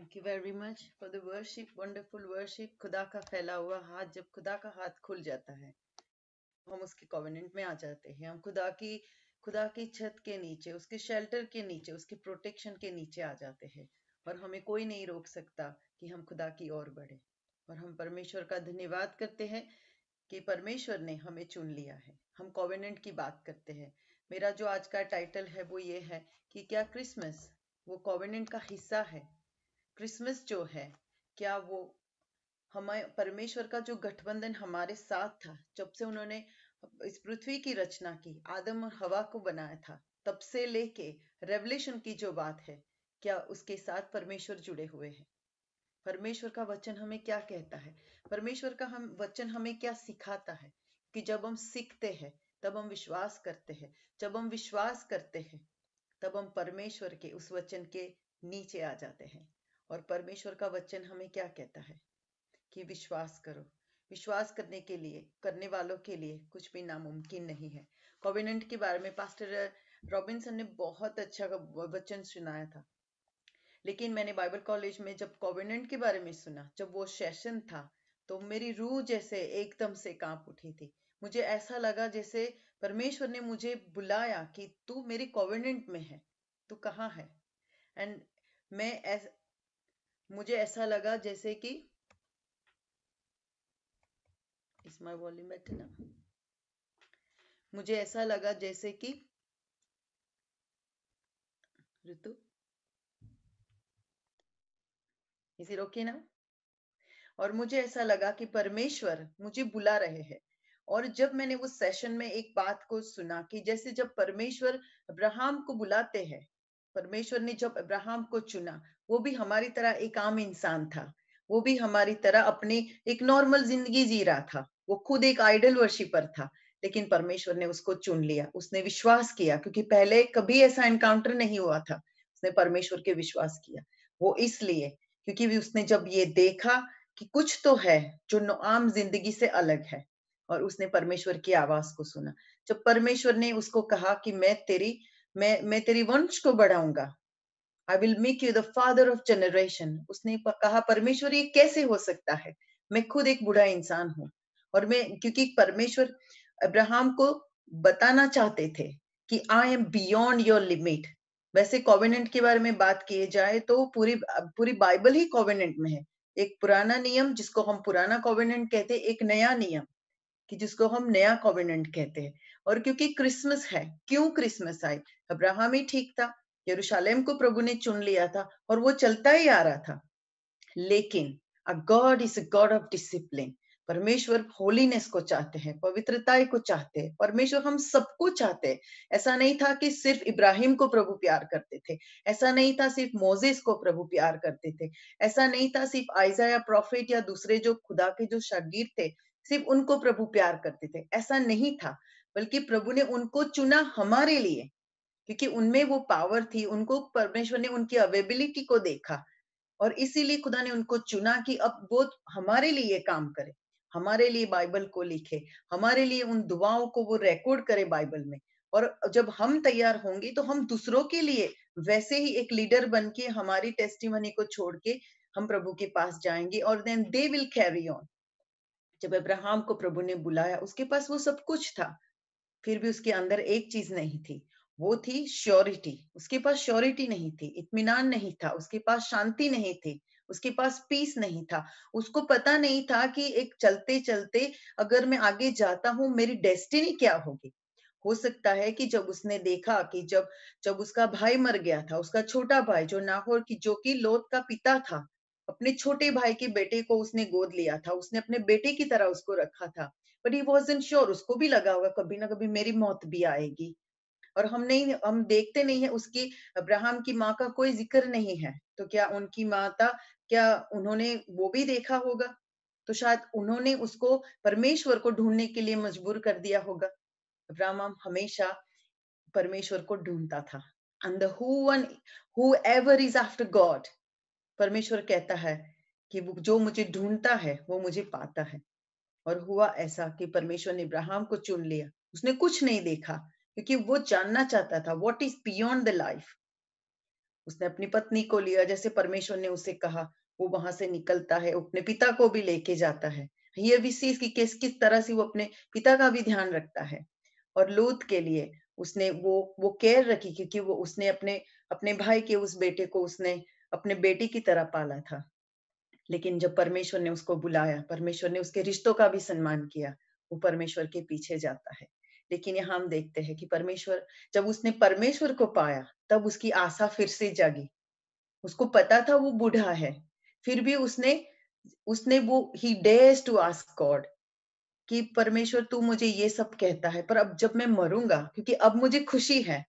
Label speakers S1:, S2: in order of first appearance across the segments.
S1: Thank you very much for the worship wonderful worship खुदा का फैला हुआ हाथ जब खुदा का हाथ खुल जाता है तो हम उसके कॉविनेंट में आ जाते हैं हम खुदा की खुदा की छत के नीचे उसके शेल्टर के नीचे उसके प्रोटेक्शन के नीचे आ जाते हैं और हमें कोई नहीं रोक सकता कि हम खुदा की ओर बढ़े और हम परमेश्वर का धन्यवाद करते हैं कि परमेश्वर ने हमें चुन लिया है हम कॉविनेंट की बात करते हैं मेरा जो आज का टाइटल है वो ये है कि क्या क्रिसमस वो कॉविनेंट का हिस्सा है क्रिसमस जो है क्या वो हमें परमेश्वर का जो गठबंधन हमारे साथ था जब से उन्होंने इस पृथ्वी की रचना की आदम और हवा को बनाया था तब से लेके रेवलेशन की जो बात है क्या उसके साथ परमेश्वर जुड़े हुए हैं परमेश्वर का वचन हमें क्या कहता है परमेश्वर का हम वचन हमें क्या सिखाता है कि जब हम सीखते हैं तब हम विश्वास करते हैं जब हम विश्वास करते हैं तब हम परमेश्वर के उस वचन के नीचे आ जाते हैं और परमेश्वर का वचन हमें क्या कहता है कि विश्वास करो विश्वास करने के लिए करने वालों के लिए कुछ भी नामुमकिन नहीं है कोविनेंट के बारे में पास्टर रॉबिन्सन ने बहुत अच्छा वचन सुनाया था लेकिन मैंने बाइबल कॉलेज में जब कोविनेंट के बारे में सुना जब वो सेशन था तो मेरी रूह जैसे एकदम से कांप उठी थी मुझे ऐसा लगा जैसे परमेश्वर ने मुझे बुलाया कि तू मेरे कोविनेंट में है तू कहाँ है एंड मैं मुझे ऐसा लगा जैसे कि इसमें वॉल्यूम बैठे ना मुझे ऐसा लगा जैसे कि ऋतु इसी रोके ना और मुझे ऐसा लगा कि परमेश्वर मुझे बुला रहे हैं और जब मैंने उस सेशन में एक बात को सुना कि जैसे जब परमेश्वर अब्राहम को बुलाते हैं परमेश्वर ने जब अब्राहम को चुना वो भी हमारी तरह एक आम इंसान था वो भी हमारी तरह अपने एक नॉर्मल जिंदगी जी रहा था वो खुद एक आइडल वर्शिपर था लेकिन परमेश्वर ने उसको चुन लिया उसने विश्वास किया क्योंकि पहले कभी ऐसा एनकाउंटर नहीं हुआ था उसने परमेश्वर के विश्वास किया वो इसलिए क्योंकि भी उसने जब ये देखा कि कुछ तो है जो आम जिंदगी से अलग है और उसने परमेश्वर की आवाज को सुना जब परमेश्वर ने उसको कहा कि मैं तेरी मैं मैं तेरी वंश को बढ़ाऊंगा I will make you the father of generation उसने कहा परमेश्वर ये कैसे हो सकता है मैं खुद एक बुरा इंसान हूँ और मैं क्योंकि परमेश्वर अब्राहम को बताना चाहते थे कि I am beyond your limit वैसे कॉविनेंट के बारे में बात किए जाए तो पूरी पूरी बाइबल ही कॉविनेंट में है एक पुराना नियम जिसको हम पुराना कॉविनेंट कहते हैं एक नया नियम कि जिसको हम नया कॉविनेंट कहते हैं और क्योंकि क्रिसमस है क्यों क्रिसमस आई अब्राहम ही ठीक था यरूशलेम को प्रभु ने चुन लिया था और वो चलता ही आ रहा था लेकिन a God is a God of discipline परमेश्वर होलीनेस को चाहते हैं पवित्रता को चाहते हैं परमेश्वर हम सबको चाहते हैं ऐसा नहीं था कि सिर्फ इब्राहिम को प्रभु प्यार करते थे ऐसा नहीं था सिर्फ मोजेस को प्रभु प्यार करते थे ऐसा नहीं था सिर्फ आयजा या प्रॉफिट या दूसरे जो खुदा के जो शागीर थे सिर्फ उनको प्रभु प्यार करते थे ऐसा नहीं था बल्कि प्रभु ने उनको चुना हमारे लिए क्योंकि उनमें वो पावर थी उनको परमेश्वर ने उनकी अवेबिलिटी को देखा और इसीलिए खुदा ने उनको चुना कि अब वो हमारे लिए काम करे हमारे लिए बाइबल को लिखे हमारे लिए उन दुआओं को वो रिकॉर्ड करे बाइबल में और जब हम तैयार होंगे तो हम दूसरों के लिए वैसे ही एक लीडर बन के हमारी टेस्टिमनी को छोड़ के हम प्रभु के पास जाएंगे और then they will carry on जब अब्राहम को प्रभु ने बुलाया उसके पास वो सब कुछ था फिर भी उसके अंदर एक चीज नहीं थी वो थी श्योरिटी उसके पास श्योरिटी नहीं थी इतमान नहीं था उसके पास शांति नहीं थी उसके पास पीस नहीं था उसको पता नहीं था कि एक चलते चलते अगर मैं आगे जाता हूँ मेरी डेस्टिनी क्या होगी हो सकता है कि जब उसने देखा कि जब जब उसका भाई मर गया था उसका छोटा भाई जो नाहौर की जो कि लोत का पिता था अपने छोटे भाई के बेटे को उसने गोद लिया था उसने अपने बेटे की तरह उसको रखा था but he was in sure उसको भी लगा होगा कभी ना कभी मेरी मौत भी आएगी और हम नहीं हम देखते नहीं है उसकी अब्राहम की माँ का कोई जिक्र नहीं है तो क्या उनकी माता क्या उन्होंने वो भी देखा होगा तो शायद उन्होंने उसको परमेश्वर को ढूंढने के लिए मजबूर कर दिया होगा अब्राहम हमेशा परमेश्वर को ढूंढता था and ever is after God परमेश्वर कहता है कि वो जो मुझे ढूंढता है वो मुझे पाता है और हुआ ऐसा कि परमेश्वर ने इब्राहम को चुन लिया उसने कुछ नहीं देखा क्योंकि वो जानना चाहता था what is beyond the life उसने अपनी पत्नी को लिया जैसे परमेश्वर ने उसे कहा वो वहां से निकलता है अपने पिता को भी लेके जाता है ये भी की किस किस तरह से वो अपने पिता का भी ध्यान रखता है और लूत के लिए उसने वो वो केयर रखी क्योंकि वो उसने अपने अपने भाई के उस बेटे को उसने अपने बेटी की तरह पाला था लेकिन जब परमेश्वर ने उसको बुलाया परमेश्वर ने उसके रिश्तों का भी सम्मान किया वो परमेश्वर के पीछे जाता है लेकिन यहां हम देखते हैं कि परमेश्वर जब उसने परमेश्वर को पाया तब उसकी आशा फिर से जागी उसको पता था वो बूढ़ा है फिर भी उसने उसने वो he dares to ask God कि परमेश्वर तू मुझे ये सब कहता है पर अब जब मैं मरूंगा क्योंकि अब मुझे खुशी है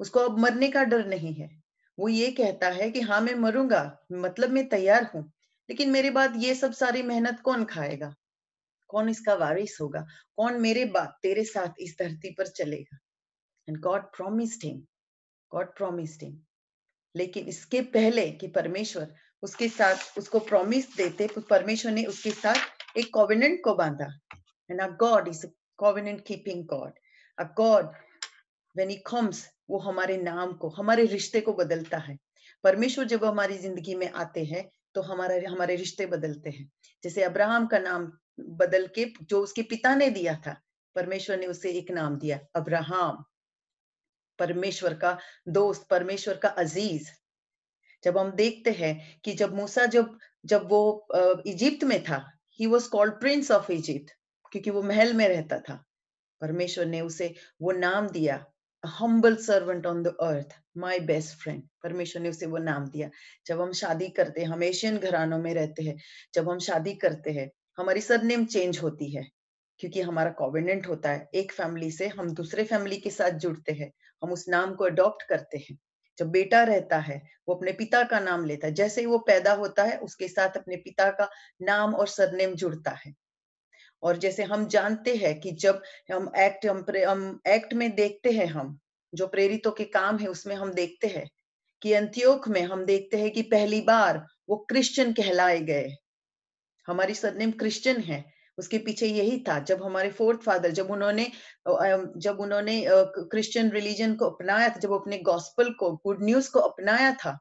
S1: उसको अब मरने का डर नहीं है वो ये कहता है कि हाँ मैं मरूंगा मतलब मैं तैयार हूं लेकिन मेरे बाद ये सब सारी मेहनत कौन खाएगा कौन इसका वारिस होगा कौन मेरे बाद तेरे साथ इस धरती पर चलेगा and God promised him God promised him लेकिन इसके पहले कि परमेश्वर उसके साथ उसको प्रॉमिस देते तो परमेश्वर ने उसके साथ एक कॉविनेंट को बांधा and a God is covenant keeping God a God when he comes वो हमारे नाम को हमारे रिश्ते को बदलता है परमेश्वर जब हमारी जिंदगी में आते हैं तो हमारा हमारे रिश्ते बदलते हैं जैसे अब्राहम का नाम बदल के जो उसके पिता ने दिया था परमेश्वर ने उसे एक नाम दिया अब्राहम परमेश्वर का दोस्त परमेश्वर का अजीज जब हम देखते हैं कि जब मूसा जब जब वो इजिप्ट में था he was called prince of Egypt क्योंकि वो महल में रहता था परमेश्वर ने उसे वो नाम दिया humble servant on the earth my best friend परमेश्वर ने उसे वो नाम दिया जब हम शादी करते हैं हम एशियन घरानों में रहते हैं जब हम शादी करते हैं हमारी सरनेम चेंज होती है क्योंकि हमारा कॉविनेंट होता है एक फैमिली से हम दूसरे फैमिली के साथ जुड़ते हैं हम उस नाम को अडॉप्ट करते हैं जब बेटा रहता है वो अपने पिता का नाम लेता है जैसे ही वो पैदा होता है उसके साथ अपने पिता का नाम और सरनेम जुड़ता है और जैसे हम जानते हैं कि जब हम एक्ट हम, हम एक्ट में देखते हैं हम जो प्रेरितों के काम है उसमें हम देखते हैं कि अंत्योक में हम देखते हैं कि पहली बार वो क्रिश्चियन कहलाए गए हमारी सरनेम क्रिश्चियन है उसके पीछे यही था जब हमारे फोर्थ फादर जब उन्होंने जब उन्होंने क्रिश्चियन रिलीजन को अपनाया था जब अपने गॉस्पल को गुड न्यूज को अपनाया था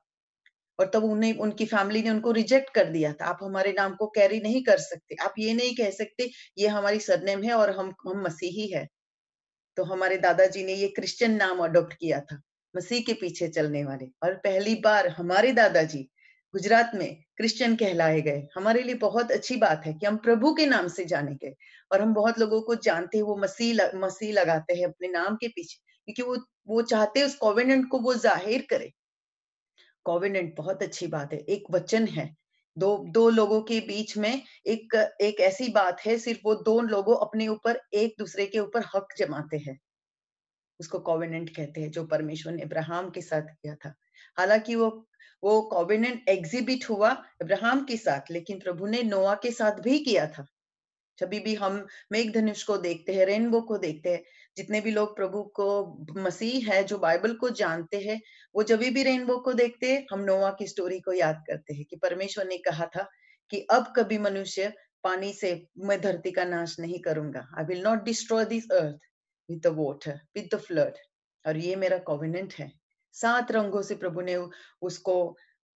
S1: और तब उन्हें उनकी फैमिली ने उनको रिजेक्ट कर दिया था आप हमारे नाम को कैरी नहीं कर सकते आप ये नहीं कह सकते ये हमारी सरनेम है और हम हम मसीही है तो हमारे दादाजी ने ये क्रिश्चियन नाम अडोप्ट किया था मसीह के पीछे चलने वाले और पहली बार हमारे दादाजी गुजरात में क्रिश्चियन कहलाए गए हमारे लिए बहुत अच्छी बात है कि हम प्रभु के नाम से जाने गए और हम बहुत लोगों को जानते हैं वो मसीह लग, मसीह लगाते हैं अपने नाम के पीछे क्योंकि वो वो चाहते उस कॉविनेंट को वो जाहिर करे कॉविनेंट बहुत अच्छी बात है एक वचन है दो दो लोगों के बीच में एक एक ऐसी बात है सिर्फ वो दो लोगों अपने ऊपर एक दूसरे के ऊपर हक जमाते हैं उसको कॉविनेंट कहते हैं जो परमेश्वर ने इब्राहम के साथ किया था हालांकि वो वो कॉविनेंट एग्जिबिट हुआ इब्राहम के साथ लेकिन प्रभु ने नोआ के साथ भी किया था जब भी हम मेघधनुष को देखते हैं रेनबो को देखते हैं जितने भी लोग प्रभु को मसीह है जो बाइबल को जानते हैं वो जब भी रेनबो को देखते हैं हम नोआ की स्टोरी को याद करते हैं कि परमेश्वर ने कहा था कि अब कभी मनुष्य पानी से मैं धरती का नाश नहीं करूंगा I will not destroy this earth with the water with the flood और ये मेरा कॉविनेंट है सात रंगों से प्रभु ने उसको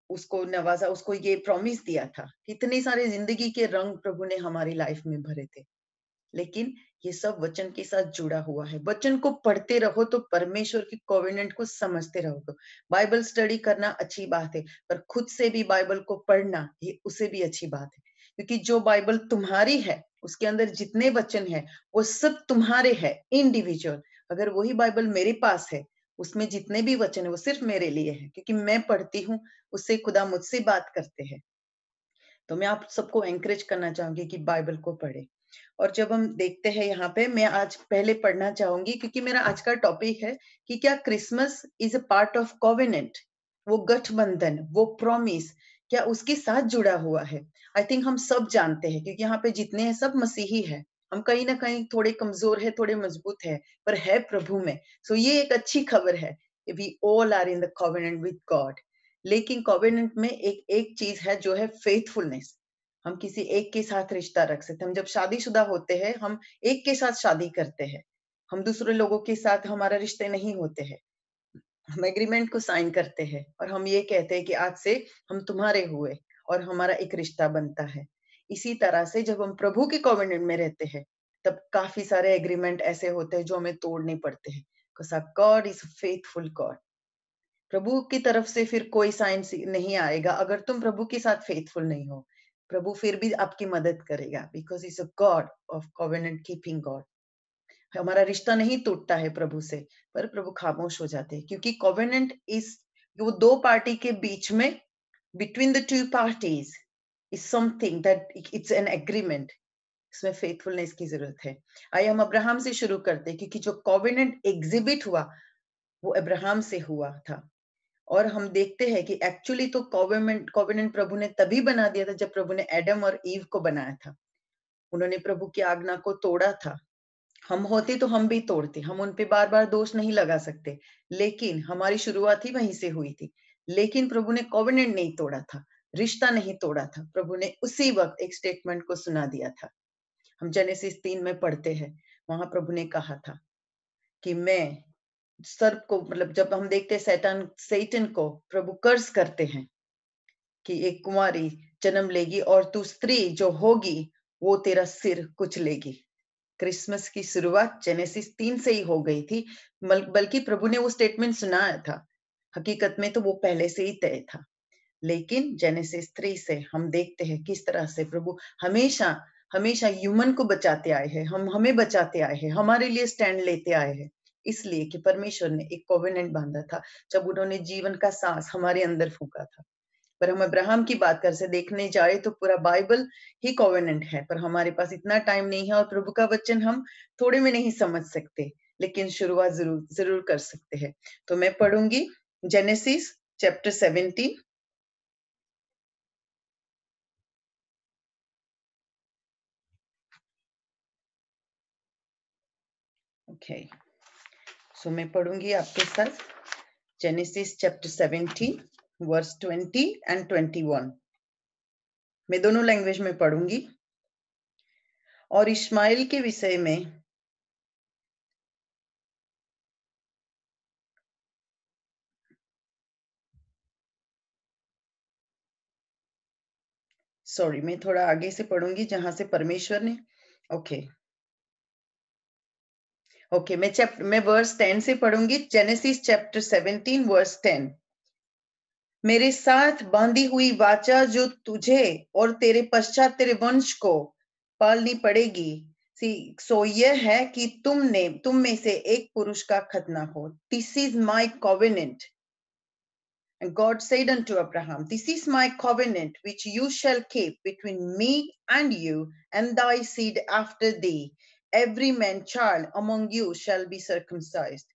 S1: उसको नवाजा उसको ये प्रॉमिस दिया था इतने सारे जिंदगी के रंग प्रभु ने हमारी लाइफ में भरे थे लेकिन ये सब वचन के साथ जुड़ा हुआ है वचन को पढ़ते रहो तो परमेश्वर की कोविनेंट को समझते रहोगे बाइबल स्टडी करना अच्छी बात है पर खुद से भी बाइबल को पढ़ना ये उसे भी अच्छी बात है क्योंकि जो बाइबल तुम्हारी है उसके अंदर जितने वचन है वो सब तुम्हारे है इंडिविजुअल अगर वही बाइबल मेरे पास है उसमें जितने भी वचन है वो सिर्फ मेरे लिए है क्योंकि मैं पढ़ती हूँ उससे खुदा मुझसे बात करते हैं तो मैं आप सबको एंकरेज करना चाहूंगी कि बाइबल को पढ़े और जब हम देखते हैं यहाँ पे मैं आज पहले पढ़ना चाहूंगी क्योंकि मेरा आज का टॉपिक है कि क्या Christmas is a part of covenant वो गठबंधन वो प्रोमिस क्या उसके साथ जुड़ा हुआ है आई थिंक हम सब जानते हैं क्योंकि यहाँ पे जितने हैं सब मसीही है हम कहीं ना कहीं थोड़े कमजोर है थोड़े मजबूत है पर है प्रभु में सो so ये एक अच्छी खबर है we all are in the covenant with God लेकिन कॉवेनेंट में एक एक चीज है जो है फेथफुलनेस हम किसी एक के साथ रिश्ता रख सकते हम जब शादीशुदा होते हैं हम एक के साथ शादी करते हैं हम दूसरे लोगों के साथ हमारा रिश्ते नहीं होते हैं हम एग्रीमेंट को साइन करते हैं और हम ये कहते हैं कि आज से हम तुम्हारे हुए और हमारा एक रिश्ता बनता है इसी तरह से जब हम प्रभु के कॉवेनेंट में रहते हैं तब काफी सारे एग्रीमेंट ऐसे होते हैं जो हमें तोड़ने पड़ते हैं गॉड इज फेथफुल गॉड प्रभु की तरफ से फिर कोई साइन नहीं आएगा अगर तुम प्रभु के साथ फेथफुल नहीं हो प्रभु फिर भी आपकी मदद करेगा because is a God of covenant keeping God हमारा रिश्ता नहीं टूटता है प्रभु से पर प्रभु खामोश हो जाते हैं क्योंकि कॉविनेंट इज वो दो पार्टी के बीच में between the two parties is something that it's an agreement इसमें फेथफुलनेस की जरूरत है आइए हम अब्राहम से शुरू करते हैं क्योंकि जो कॉविनेंट एग्जिबिट हुआ वो अब्राहम से हुआ था और हम देखते हैं कि एक्चुअली तो कॉविनेंट कॉविनेंट प्रभु ने तभी बना दिया था जब प्रभु ने एडम और ईव को बनाया था उन्होंने प्रभु की आज्ञा को तोड़ा था हम होते तो हम भी तोड़ते हम उन पे बार बार दोष नहीं लगा सकते लेकिन हमारी शुरुआत ही वहीं से हुई थी लेकिन प्रभु ने कॉविनेंट नहीं तोड़ा था रिश्ता नहीं तोड़ा था प्रभु ने उसी वक्त एक स्टेटमेंट को सुना दिया था हम जेनेसिस तीन में पढ़ते हैं वहां प्रभु ने कहा था कि मैं सर्प को मतलब जब हम देखते सैटन सैटन को प्रभु कर्ज करते हैं कि एक कुमारी जन्म लेगी और तू स्त्री जो होगी वो तेरा सिर कुचलेगी क्रिसमस की शुरुआत जेनेसिस तीन से ही हो गई थी बल्कि प्रभु ने वो स्टेटमेंट सुनाया था हकीकत में तो वो पहले से ही तय था लेकिन जेनेसिस थ्री से हम देखते हैं किस तरह से प्रभु हमेशा हमेशा ह्यूमन को बचाते आए हैं हम हमें बचाते आए हैं हमारे लिए स्टैंड लेते आए हैं इसलिए कि परमेश्वर ने एक कोविनेंट बांधा था जब उन्होंने जीवन का सांस हमारे अंदर फूका था पर हम अब्राहम की बात कर से देखने जाए तो पूरा बाइबल ही कोविनेंट है पर हमारे पास इतना टाइम नहीं है और प्रभु का वचन हम थोड़े में नहीं समझ सकते लेकिन शुरुआत जरूर जरूर कर सकते हैं तो मैं पढ़ूंगी Genesis chapter seventeen okay so मैं पढ़ूंगी आपके साथ Genesis chapter seventy verse twenty and one मैं दोनों लैंग्वेज में पढ़ूंगी और इस्माइल के विषय में सॉरी मैं थोड़ा आगे से पढ़ूंगी जहां से परमेश्वर ने ओके okay. ओके मैं चैप्टर मैं वर्स टेन से पढ़ूंगी Genesis chapter seventeen verse ten मेरे साथ बांधी हुई वाचा जो तुझे और तेरे पश्चात तेरे वंश को पालनी पड़ेगी सी सो यह है कि तुमने तुम में से एक पुरुष का खतना हो this is my covenant God said unto Abraham, This is my covenant which you shall keep between me and you and thy seed after thee every man child among you shall be circumcised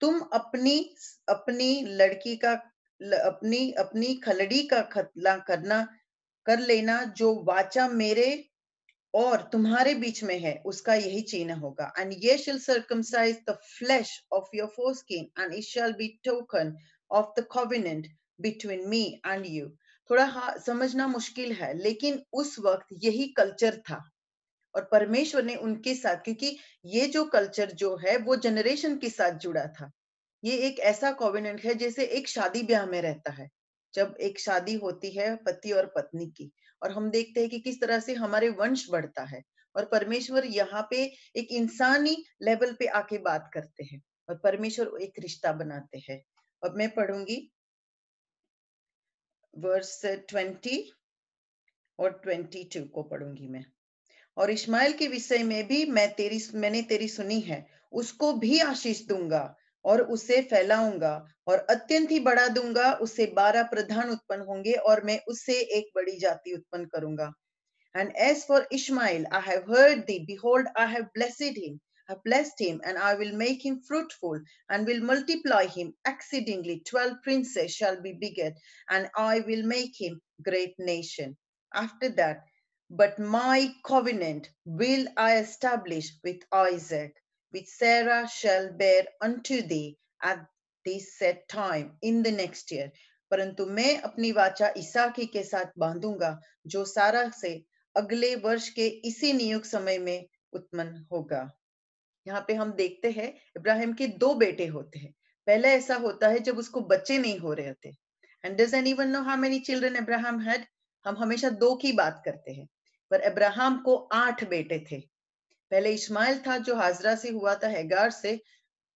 S1: तुम अपनी अपनी लड़की का अपनी अपनी खलड़ी का खतला करना कर लेना जो वाचा मेरे और तुम्हारे बीच में है उसका यही चिन्ह होगा एंड ये shall circumcise the flesh of your foreskin and it shall be token of the covenant between me and you थोड़ा हाँ समझना मुश्किल है लेकिन उस वक्त यही कल्चर था और परमेश्वर ने उनके साथ क्योंकि ये जो कल्चर जो है वो जनरेशन के साथ जुड़ा था ये एक ऐसा कॉविनेंट है जैसे एक शादी ब्याह में रहता है जब एक शादी होती है पति और पत्नी की और हम देखते हैं कि किस तरह से हमारे वंश बढ़ता है और परमेश्वर यहाँ पे एक इंसानी लेवल पे आके बात करते हैं और परमेश्वर एक रिश्ता बनाते हैं अब मैं पढ़ूंगी वर्स ट्वेंटी और ट्वेंटी टू को पढ़ूंगी मैं और इस्माइल के विषय में भी मैं तेरी मैंने तेरी सुनी है उसको भी आशीष दूंगा और उसे फैलाऊंगा और अत्यंत ही बड़ा दूंगा उसे बारह प्रधान उत्पन्न होंगे और मैं उससे एक बड़ी जाति उत्पन्न करूंगा and as for Ishmael I have heard thee behold I have blessed him I blessed him and I will make him fruitful and will multiply him exceedingly. Twelve princes shall be beget and I will make him great nation. After that, But my covenant will I establish with Isaac, which Sarah shall bear unto thee at this set time in the next year. परंतु मैं अपनी वाचा ईसाकी के साथ बांधूंगा जो सारा से अगले वर्ष के इसी नियुक्त समय में उत्पन्न होगा यहाँ पे हम देखते हैं इब्राहिम के दो बेटे होते हैं पहले ऐसा होता है जब उसको बच्चे नहीं हो रहे होते and does anyone know how many children Ibrahim had हम हमेशा दो की बात करते हैं पर अब्राहम को आठ बेटे थे पहले इस्माइल था जो हाजरा से हुआ था हैगार से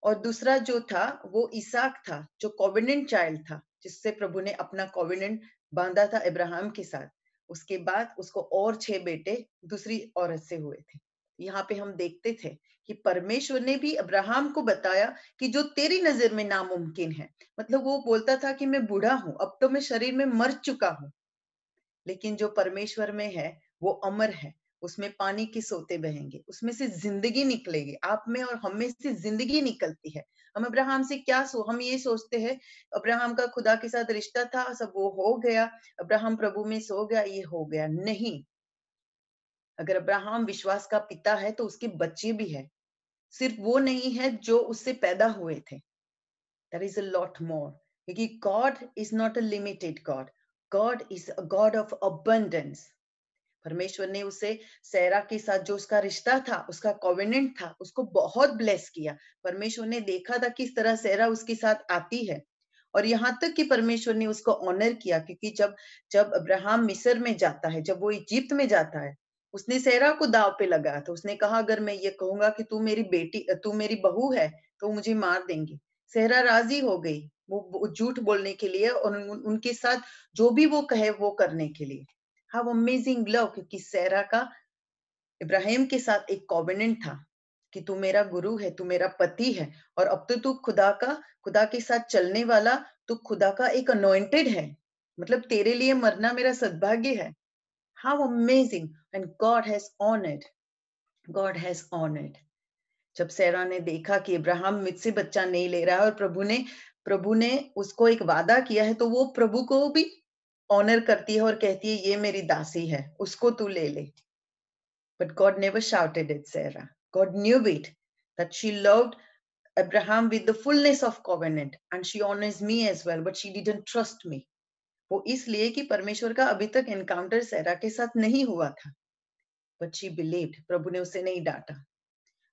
S1: और दूसरा जो था वो इसाक था जो कोविनेंट चाइल्ड था जिससे प्रभु ने अपना कोविनेंट बांधा था इब्राहिम के साथ उसके बाद उसको और छह बेटे दूसरी औरत से हुए थे यहाँ पे हम देखते थे कि परमेश्वर ने भी अब्राहम को बताया कि जो तेरी नजर में नामुमकिन है मतलब वो बोलता था कि मैं बूढ़ा हूं अब तो मैं शरीर में मर चुका हूं लेकिन जो परमेश्वर में है वो अमर है उसमें पानी के सोते बहेंगे उसमें से जिंदगी निकलेगी आप में और हम में से जिंदगी निकलती है हम अब्राहम से क्या सो हम ये सोचते हैं अब्राहम का खुदा के साथ रिश्ता था सब वो हो गया अब्राहम प्रभु में सो गया ये हो गया नहीं अगर अब्राहम विश्वास का पिता है तो उसके बच्चे भी है सिर्फ वो नहीं है जो उससे पैदा हुए थे there is a lot more क्योंकि God is not a limited God God is a God of abundance परमेश्वर ने उसे सैरा के साथ जो उसका रिश्ता था उसका कॉविनेंट था उसको बहुत ब्लेस किया परमेश्वर ने देखा था किस तरह सैरा उसके साथ आती है और यहाँ तक कि परमेश्वर ने उसको ऑनर किया क्योंकि जब जब अब्राहम मिस्र में जाता है जब वो इजिप्त में जाता है उसने सैरा को दाव पे लगाया था उसने कहा अगर मैं ये कहूंगा कि तू मेरी बेटी तू मेरी बहू है तो मुझे मार देंगे सहरा राजी हो गई वो झूठ बोलने के लिए और उनके साथ जो भी वो कहे वो करने के लिए हाउ अमेजिंग लव क्योंकि सैरा का इब्राहिम के साथ एक कॉबिनेंट था कि तू मेरा गुरु है तू मेरा पति है और अब तो तू खुदा का खुदा के साथ चलने वाला तू खुदा का एक अनोइंटेड है मतलब तेरे लिए मरना मेरा सद्भाग्य है how amazing and God has honoured God has honoured जब सैरा ने देखा कि इब्राहिम मुझसे बच्चा नहीं ले रहा है और प्रभु ने प्रभु ने उसको एक वादा किया है तो वो प्रभु को भी ऑनर करती है और कहती है ये मेरी दासी है उसको तू ले ले but God never shouted it Sarah God knew it that she loved Abraham with the fullness of covenant and she honors me as well but she didn't trust me वो इसलिए कि परमेश्वर का अभी तक एनकाउंटर सैरा के साथ नहीं हुआ था बट शी बिलीव्ड प्रभु ने उसे नहीं डांटा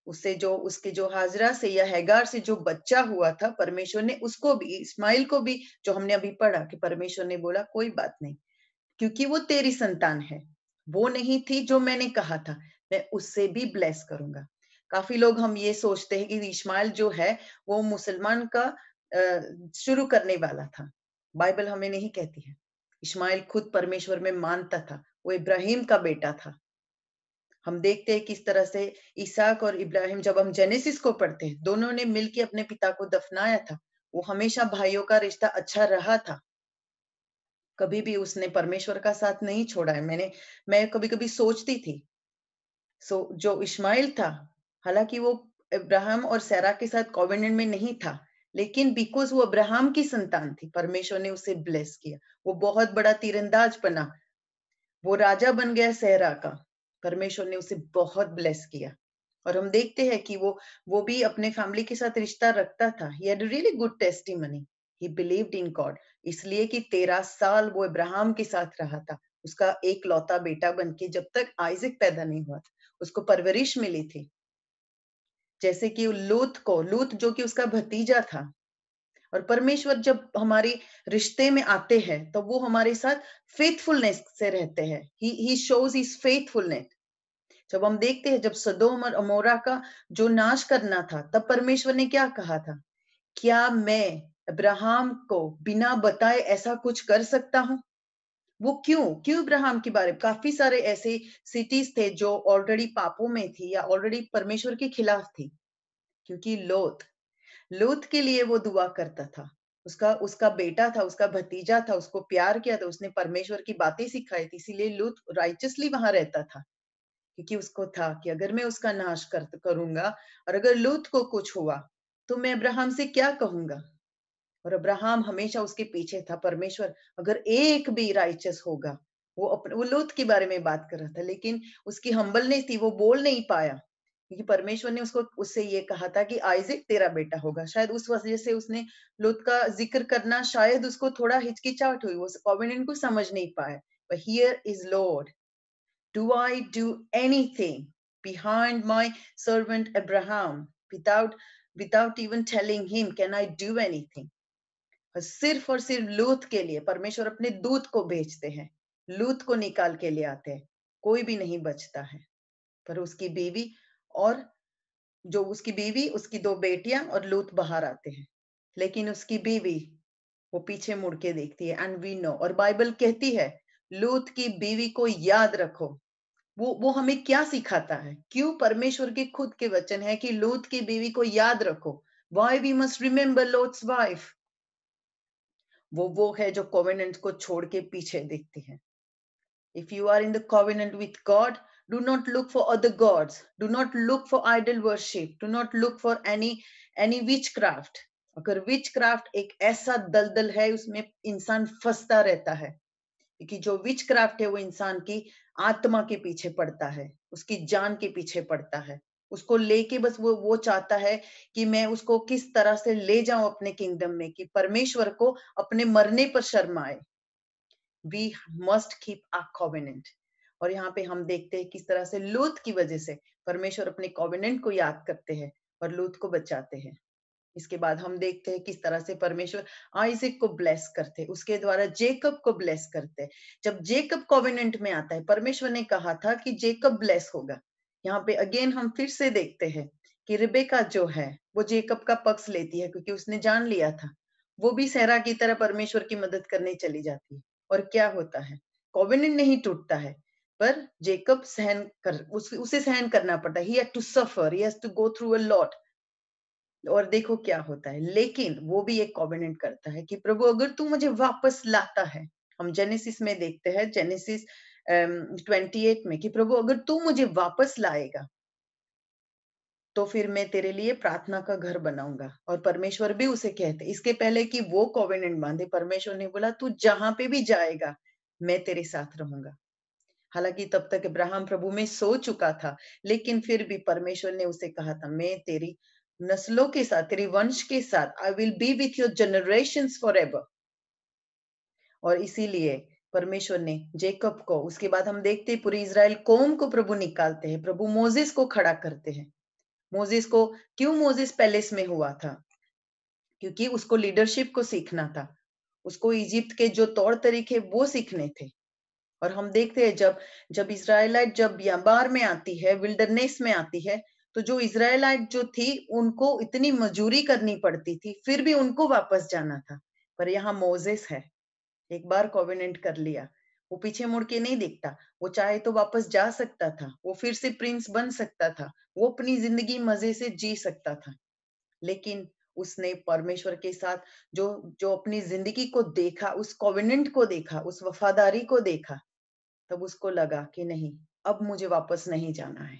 S1: उससे जो उसके जो हाजरा से या हैगार से जो बच्चा हुआ था परमेश्वर ने उसको भी इस्माइल को भी जो हमने अभी पढ़ा कि परमेश्वर ने बोला कोई बात नहीं क्योंकि वो तेरी संतान है वो नहीं थी जो मैंने कहा था मैं उससे भी ब्लेस करूंगा काफी लोग हम ये सोचते हैं कि इस्माइल जो है वो मुसलमान का शुरू करने वाला था बाइबल हमें नहीं कहती है इस्माइल खुद परमेश्वर में मानता था वो इब्राहिम का बेटा था हम देखते हैं किस तरह से इसाक और इब्राहिम जब हम जेनेसिस को पढ़ते हैं दोनों ने मिलकर अपने पिता को दफनाया था वो हमेशा भाइयों का रिश्ता अच्छा रहा था कभी भी उसने परमेश्वर का साथ नहीं छोड़ा है मैंने मैं कभी कभी सोचती थी सो जो इस्माइल था हालांकि वो इब्राहिम और सैरा के साथ कॉविनेंट में नहीं था लेकिन बिकॉज वो अब्राहम की संतान थी परमेश्वर ने उसे ब्लेस किया वो बहुत बड़ा तीरंदाज बना वो राजा बन गया सहरा का परमेश्वर ने उसे बहुत ब्लेस किया और हम देखते हैं कि वो वो भी अपने फैमिली के साथ रिश्ता रखता था he had really good money he believed in God इसलिए कि तेरह साल वो इब्राहम के साथ रहा था उसका एक लौता बेटा बन के जब तक आइजिक पैदा नहीं हुआ उसको परवरिश मिली थी जैसे कि लूत को लूत जो कि उसका भतीजा था और परमेश्वर जब हमारे रिश्ते में आते हैं तो वो हमारे साथ फेथफुलनेस से रहते हैं he he shows is faithfulness जब हम देखते हैं जब सदोम और अमोरा का जो नाश करना था तब परमेश्वर ने क्या कहा था क्या मैं अब्राहम को बिना बताए ऐसा कुछ कर सकता हूं वो क्यों क्यों इब्राहम के बारे में काफी सारे ऐसे सिटीज थे जो ऑलरेडी पापों में थी या ऑलरेडी परमेश्वर के खिलाफ थी क्योंकि लोथ लोथ के लिए वो दुआ करता था उसका उसका बेटा था उसका भतीजा था उसको प्यार किया था उसने परमेश्वर की बातें सिखाई थी इसीलिए लूथ राइचसली वहां रहता था क्योंकि उसको था कि अगर मैं उसका नाश कर करूंगा और अगर लूत को कुछ हुआ तो मैं अब्राहम से क्या कहूंगा और अब्राहम हमेशा उसके पीछे था परमेश्वर अगर एक भी राइचस होगा वो अपने वो लूत के बारे में बात कर रहा था लेकिन उसकी हम्बल नहीं थी वो बोल नहीं पाया क्योंकि परमेश्वर ने उसको उससे ये कहा था कि आइजिक तेरा बेटा होगा शायद उस वजह से उसने लूत का जिक्र करना शायद उसको थोड़ा हिचकिचाहट हुई वो कॉविडेंट को समझ नहीं पाया here is Lord Do I do anything behind my servant Abraham without without even telling him can I do anything? सिर्फ और सिर्फ लूथ के लिए परमेश्वर अपने दूत को भेजते हैं लूथ को निकाल के ले आते हैं कोई भी नहीं बचता है पर उसकी बीवी और जो उसकी बीवी उसकी दो बेटियां और लूथ बाहर आते हैं लेकिन उसकी बीवी वो पीछे मुड़ के देखती है एंड वी नो और बाइबल कहती है लूथ की बीवी को याद रखो वो वो हमें क्या सिखाता है क्यों परमेश्वर के खुद के वचन है कि लूत की बीवी को याद रखो why we must remember Lot's wife वो वो है जो कोवेनेंट को छोड़ के पीछे देखती है if you are in the covenant with God not look for other other do not look for idol worship do not look for any any witchcraft अगर क्राफ्ट एक ऐसा दलदल है उसमें इंसान फंसता रहता है क्योंकि जो विच क्राफ्ट है वो इंसान की आत्मा के पीछे पड़ता है उसकी जान के पीछे पड़ता है उसको लेके बस वो वो चाहता है कि मैं उसको किस तरह से ले जाऊं अपने किंगडम में कि परमेश्वर को अपने मरने पर शर्म आए we must keep a covenant और यहाँ पे हम देखते हैं किस तरह से लूथ की वजह से परमेश्वर अपने कॉविनेंट को याद करते हैं और लूथ को बचाते हैं इसके बाद हम देखते हैं किस तरह से परमेश्वर आइजिक को ब्लेस करते हैं उसके द्वारा जेकब को ब्लेस करते हैं जब जेकब कॉविनेंट में आता है परमेश्वर ने कहा था कि जेकब ब्लेस होगा यहाँ पे अगेन हम फिर से देखते हैं कि रिबेका जो है वो जेकब का पक्ष लेती है क्योंकि उसने जान लिया था वो भी सहरा की तरह परमेश्वर की मदद करने चली जाती है और क्या होता है कॉविनेंट नहीं टूटता है पर जेकब सहन कर उस, उसे सहन करना पड़ता है he to suffer he has to go through a lot और देखो क्या होता है लेकिन वो भी एक कॉमिनेंट करता है कि प्रभु अगर तू मुझे वापस लाता है हम जेनेसिस में देखते हैं जेनेसिस ट्वेंटी एट में कि प्रभु अगर तू मुझे वापस लाएगा तो फिर मैं तेरे लिए प्रार्थना का घर बनाऊंगा और परमेश्वर भी उसे कहते इसके पहले कि वो कॉविनेंट बांधे परमेश्वर ने बोला तू जहां पे भी जाएगा मैं तेरे साथ रहूंगा हालांकि तब तक इब्राहम प्रभु में सो चुका था लेकिन फिर भी परमेश्वर ने उसे कहा था मैं तेरी नस्लों के साथ तेरे वंश के साथ I will be with your generation forever और इसीलिए परमेश्वर ने जेकब को उसके बाद हम देखते हैं पूरी इसराइल कोम को प्रभु निकालते हैं प्रभु मोजिस को खड़ा करते हैं मोजिस को क्यों मोजिस पैलेस में हुआ था क्योंकि उसको लीडरशिप को सीखना था उसको इजिप्त के जो तौर तरीके वो सीखने थे और हम देखते हैं जब जब इसराइलाइट जब याबार में आती है विल्डरनेस में आती है तो जो इसराइलाइट जो थी उनको इतनी मजूरी करनी पड़ती थी फिर भी उनको वापस जाना था पर यहाँ मोजेस है एक बार कॉविनेंट कर लिया वो पीछे मुड़ के नहीं देखता वो चाहे तो वापस जा सकता था वो फिर से प्रिंस बन सकता था वो अपनी जिंदगी मजे से जी सकता था लेकिन उसने परमेश्वर के साथ जो जो अपनी जिंदगी को देखा उस कॉविनेंट को देखा उस वफादारी को देखा तब उसको लगा कि नहीं अब मुझे वापस नहीं जाना है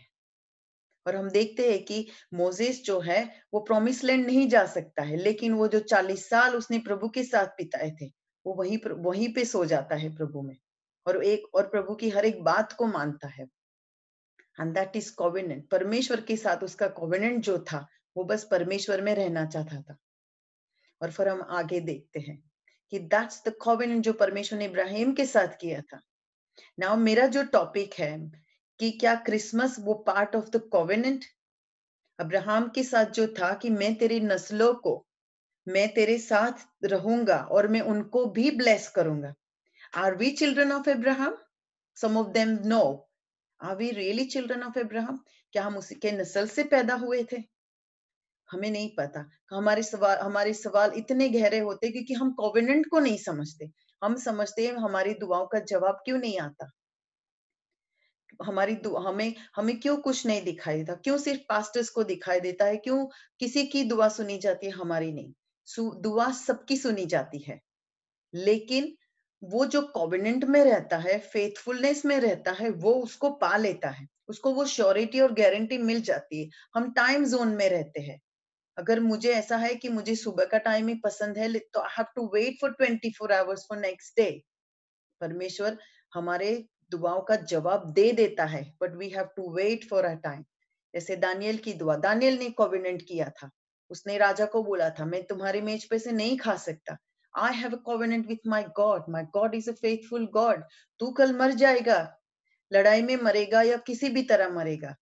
S1: और हम देखते हैं कि मोजेस जो है वो प्रोमिस लैंड नहीं जा सकता है लेकिन वो जो चालीस साल उसने प्रभु के साथ बिताए थे वो वही वही पे सो जाता है प्रभु में और एक और प्रभु की हर एक बात को मानता है एंड दैट इज कॉविनेंट परमेश्वर के साथ उसका कॉविनेंट जो था वो बस परमेश्वर में रहना चाहता था और फिर हम आगे देखते हैं कि दैट्स द कॉविनेंट जो परमेश्वर ने इब्राहिम के साथ किया था नाउ मेरा जो टॉपिक है कि क्या क्रिसमस वो part of the covenant Abraham के साथ जो था कि मैं तेरी नस्लों को मैं तेरे साथ रहूंगा और मैं उनको भी ब्लेस करूंगा are we children of Abraham some of them no are we really children of Abraham क्या हम उसी के नस्ल से पैदा हुए थे हमें नहीं पता हमारे सवाल हमारे सवाल इतने गहरे होते क्योंकि हम कोविनेंट को नहीं समझते हम समझते हैं हमारी दुआओं का जवाब क्यों नहीं आता हमारी हमें हमें क्यों कुछ नहीं दिखाई देता क्यों सिर्फ पास्टर्स को दिखाई देता है क्यों किसी की दुआ सुनी जाती है हमारी नहीं दुआ सबकी सुनी जाती है लेकिन वो जो कॉविनेंट में रहता है फेथफुलनेस में रहता है वो उसको पा लेता है उसको वो श्योरिटी और गारंटी मिल जाती है हम टाइम जोन में रहते हैं अगर मुझे ऐसा है कि मुझे सुबह का टाइम ही पसंद है तो I have to wait for twenty four hours for next day परमेश्वर हमारे दुआओं का जवाब दे देता है but we have to wait for a time जैसे दानियल की दुआ दानियल ने कोविनेंट किया था उसने राजा को बोला था मैं तुम्हारे मेज पे से नहीं खा सकता I have a covenant with my God my God is a faithful God तू कल मर जाएगा लड़ाई में मरेगा या किसी भी तरह मरेगा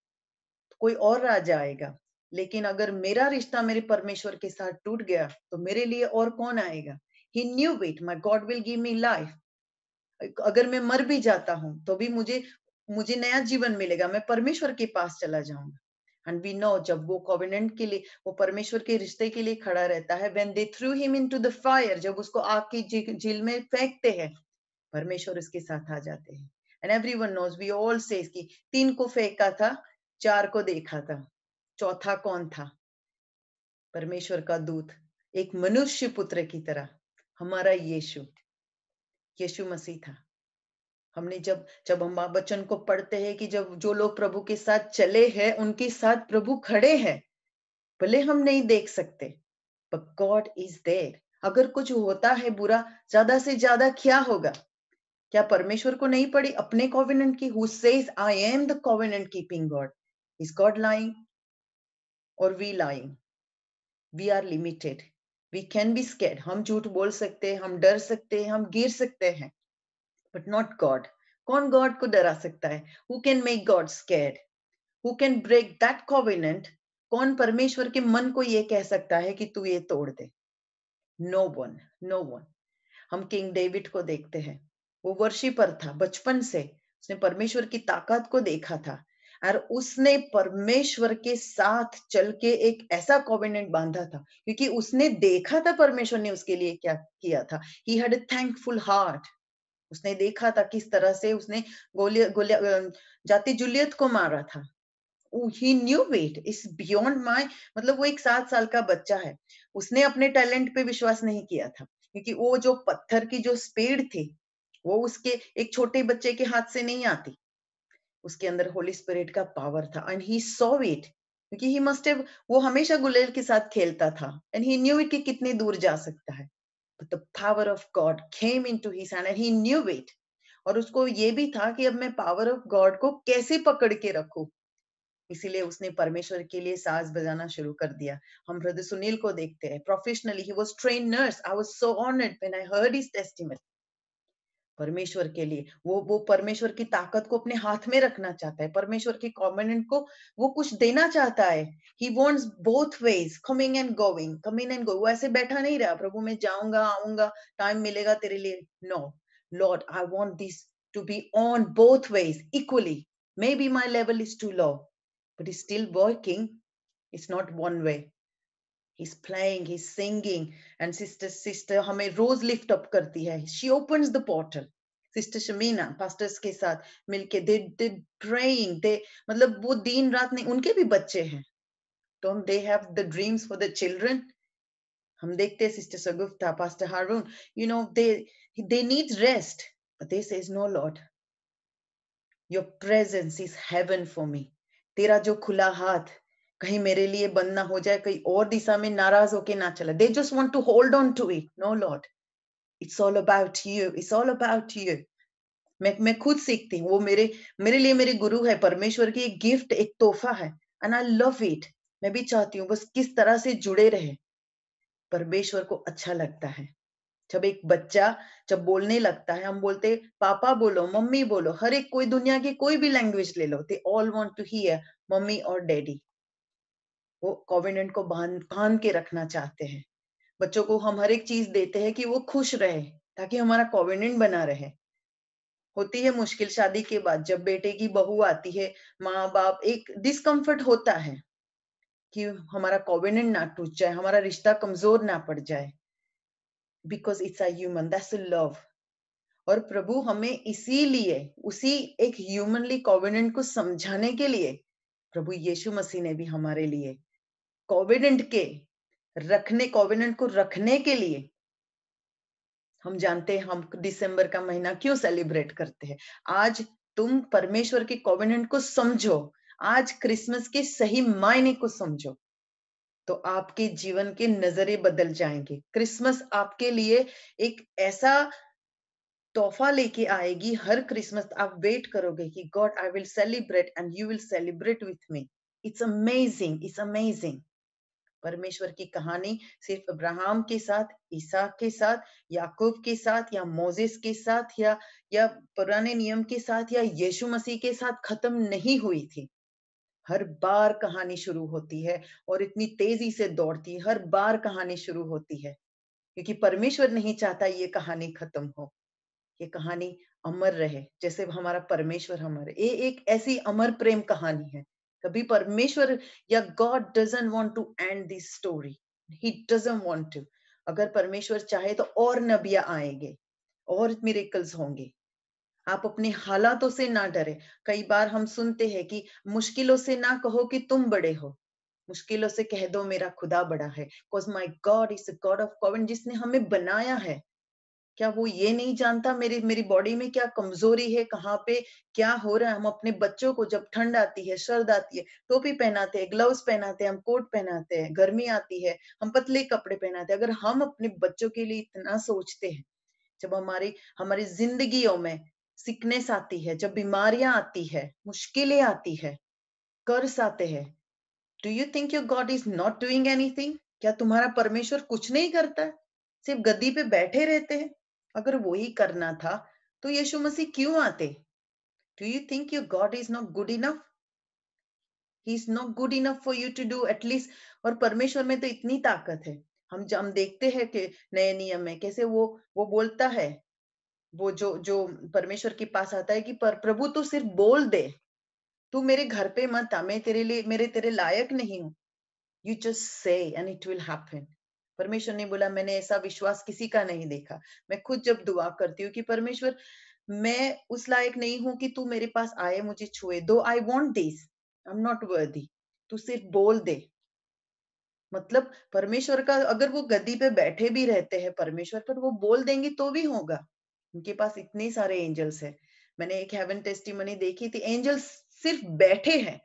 S1: कोई और राजा आएगा लेकिन अगर मेरा रिश्ता मेरे परमेश्वर के साथ टूट गया तो मेरे लिए और कौन आएगा he knew it my God will give me life अगर मैं मर भी जाता हूं तो भी मुझे मुझे नया जीवन मिलेगा मैं परमेश्वर के पास चला जाऊंगा एंड वी नो जब वो कॉविनेंट के लिए वो परमेश्वर के रिश्ते के लिए खड़ा रहता है when they threw him into the fire जब उसको आग की झील में फेंकते हैं परमेश्वर उसके साथ आ जाते हैं and everyone knows we all से तीन को फेंका था चार को देखा था चौथा कौन था परमेश्वर का दूत एक मनुष्य पुत्र की तरह हमारा यीशु यीशु मसीह था हमने जब जब हम बच्चन को पढ़ते हैं कि जब जो लोग प्रभु के साथ चले हैं उनके साथ प्रभु खड़े हैं भले हम नहीं देख सकते बट गॉड इज देर अगर कुछ होता है बुरा ज्यादा से ज्यादा क्या होगा क्या परमेश्वर को नहीं पड़ी अपने कॉविनेंट की who says I am the covenant keeping God is God lying और we lying we are limited we can be scared हम झूठ बोल सकते हैं हम डर सकते हैं हम गिर सकते हैं बट नॉट गॉड कौन गॉड को डरा सकता है who can make God scared who can break that covenant कौन परमेश्वर के मन को ये कह सकता है कि तू ये तोड़ दे नो वन नो वन हम किंग डेविड को देखते हैं वो वर्षी पर था बचपन से उसने परमेश्वर की ताकत को देखा था और उसने परमेश्वर के साथ चल के एक ऐसा कॉविनेंट बांधा था क्योंकि उसने देखा था परमेश्वर ने उसके लिए क्या किया था ही हैड थैंकफुल हार्ट उसने देखा था किस तरह से उसने गोलिया गोलिया जाति जुलियत को मारा था he knew what is beyond my मतलब वो एक सात साल का बच्चा है उसने अपने टैलेंट पे विश्वास नहीं किया था क्योंकि वो जो पत्थर की जो स्पेड थी वो उसके एक छोटे बच्चे के हाथ से नहीं आती उसके अंदर होली स्पिरिट का पावर था एंड ही सॉ इट क्योंकि ही मस्ट हैव वो हमेशा गुलेल के साथ खेलता था एंड ही न्यू इट कि कितने दूर जा सकता है but the power of God came into his hand and he knew it और उसको ये भी था कि अब मैं पावर ऑफ गॉड को कैसे पकड़ के रखूं इसीलिए उसने परमेश्वर के लिए साज बजाना शुरू कर दिया हम ब्रदर सुनील को देखते हैं professionally he was train nurse I was so honoured when I heard his testimony परमेश्वर के लिए वो वो परमेश्वर की ताकत को अपने हाथ में रखना चाहता है परमेश्वर के कॉमेंट को वो कुछ देना चाहता है he wants both ways coming and going coming and going वो ऐसे बैठा नहीं रहा प्रभु मैं जाऊंगा आऊंगा टाइम मिलेगा तेरे लिए no Lord I want this to be on both ways equally maybe my level is too low but is still working it's not one way he's playing he's singing and sister sister हमें रोज lift up करती है she opens the portal sister Shamina pastors के साथ मिलके दे दे praying दे मतलब वो दिन रात नहीं उनके भी बच्चे हैं तो हम they have the dreams for the children हम देखते हैं sister Shagufta pastor Haroon you know they they need rest but they says no Lord your presence is heaven for me तेरा जो खुला हाथ कहीं मेरे लिए बंद ना हो जाए कहीं और दिशा में नाराज होके ना चला they just want to hold on to it no Lord it's all about you it's all about you मैं मैं खुद सीखती हूँ वो मेरे मेरे लिए मेरे गुरु है परमेश्वर की एक गिफ्ट एक तोहफा है एंड आई लव इट मैं भी चाहती हूँ बस किस तरह से जुड़े रहे परमेश्वर को अच्छा लगता है जब एक बच्चा जब बोलने लगता है हम बोलते पापा बोलो मम्मी बोलो हर एक कोई दुनिया की कोई भी लैंग्वेज ले लो they all want to hear mummy और डैडी वो कॉविडेंट को बांध बांध के रखना चाहते हैं बच्चों को हम हर एक चीज देते हैं कि वो खुश रहे ताकि हमारा कॉविनेंट बना रहे होती है मुश्किल शादी के बाद जब बेटे की बहू आती है माँ बाप एक डिसकंफर्ट होता है कि हमारा कॉविडेंट ना टूट जाए हमारा रिश्ता कमजोर ना पड़ जाए because it's a human that's love और प्रभु हमें इसीलिए उसी एक ह्यूमनली कॉविडेंट को समझाने के लिए प्रभु यीशु मसीह ने भी हमारे लिए कोविडेंट के रखने कोविडेंट को रखने के लिए हम जानते हैं हम दिसंबर का महीना क्यों सेलिब्रेट करते हैं आज तुम परमेश्वर के कोविडेंट को समझो आज क्रिसमस के सही मायने को समझो तो आपके जीवन के नजरे बदल जाएंगे क्रिसमस आपके लिए एक ऐसा तोहफा लेके आएगी हर क्रिसमस आप वेट करोगे कि God I will celebrate and you will celebrate with me it's amazing it's amazing परमेश्वर की कहानी सिर्फ अब्राहम के साथ ईसा के साथ याकूब के साथ या मोजिस के साथ या या पुराने नियम के साथ या यीशु मसीह के साथ खत्म नहीं हुई थी हर बार कहानी शुरू होती है और इतनी तेजी से दौड़ती है हर बार कहानी शुरू होती है क्योंकि परमेश्वर नहीं चाहता ये कहानी खत्म हो ये कहानी अमर रहे जैसे हमारा परमेश्वर अमर ये एक ऐसी अमर प्रेम कहानी है कभी परमेश्वर या God doesn't want to end this story he doesn't want to अगर परमेश्वर चाहे तो और नबिया आएंगे और मेरेकल्स होंगे आप अपने हालातों से ना डरे कई बार हम सुनते हैं कि मुश्किलों से ना कहो कि तुम बड़े हो मुश्किलों से कह दो मेरा खुदा बड़ा है because my God is God of covenant जिसने हमें बनाया है क्या वो ये नहीं जानता मेरी मेरी बॉडी में क्या कमजोरी है कहाँ पे क्या हो रहा है हम अपने बच्चों को जब ठंड आती है सर्द आती है टोपी पहनाते हैं ग्लव्स पहनाते हैं हम कोट पहनाते हैं गर्मी आती है हम पतले कपड़े पहनाते हैं अगर हम अपने बच्चों के लिए इतना सोचते हैं जब हमारी हमारी जिंदगियों में सिकनेस आती है जब बीमारियां आती है मुश्किलें आती है कर्ज आते हैं do you think your God is not doing anything क्या तुम्हारा परमेश्वर कुछ नहीं करता सिर्फ गद्दी पे बैठे रहते हैं अगर वो ही करना था तो यीशु मसीह क्यों आते do you think you God is not good enough he is not good enough for you to do at least और परमेश्वर में तो इतनी ताकत है हम हम देखते हैं कि नए नियम में कैसे वो वो बोलता है वो जो जो परमेश्वर के पास आता है कि पर प्रभु तो सिर्फ बोल दे तू मेरे घर पे मत आ मैं तेरे लिए मेरे तेरे लायक नहीं हूं you just say and it will happen परमेश्वर ने बोला मैंने ऐसा विश्वास किसी का नहीं देखा मैं खुद जब दुआ करती हूँ कि परमेश्वर मैं उस लायक नहीं हूं कि तू मेरे पास आए मुझे छुए दो I want this I am not worthy तू सिर्फ बोल दे मतलब परमेश्वर का अगर वो गद्दी पे बैठे भी रहते हैं परमेश्वर पर वो बोल देंगे तो भी होगा उनके पास इतने सारे एंजल्स हैं मैंने एक हेवन टेस्टी मनी देखी थी एंजल्स सिर्फ बैठे हैं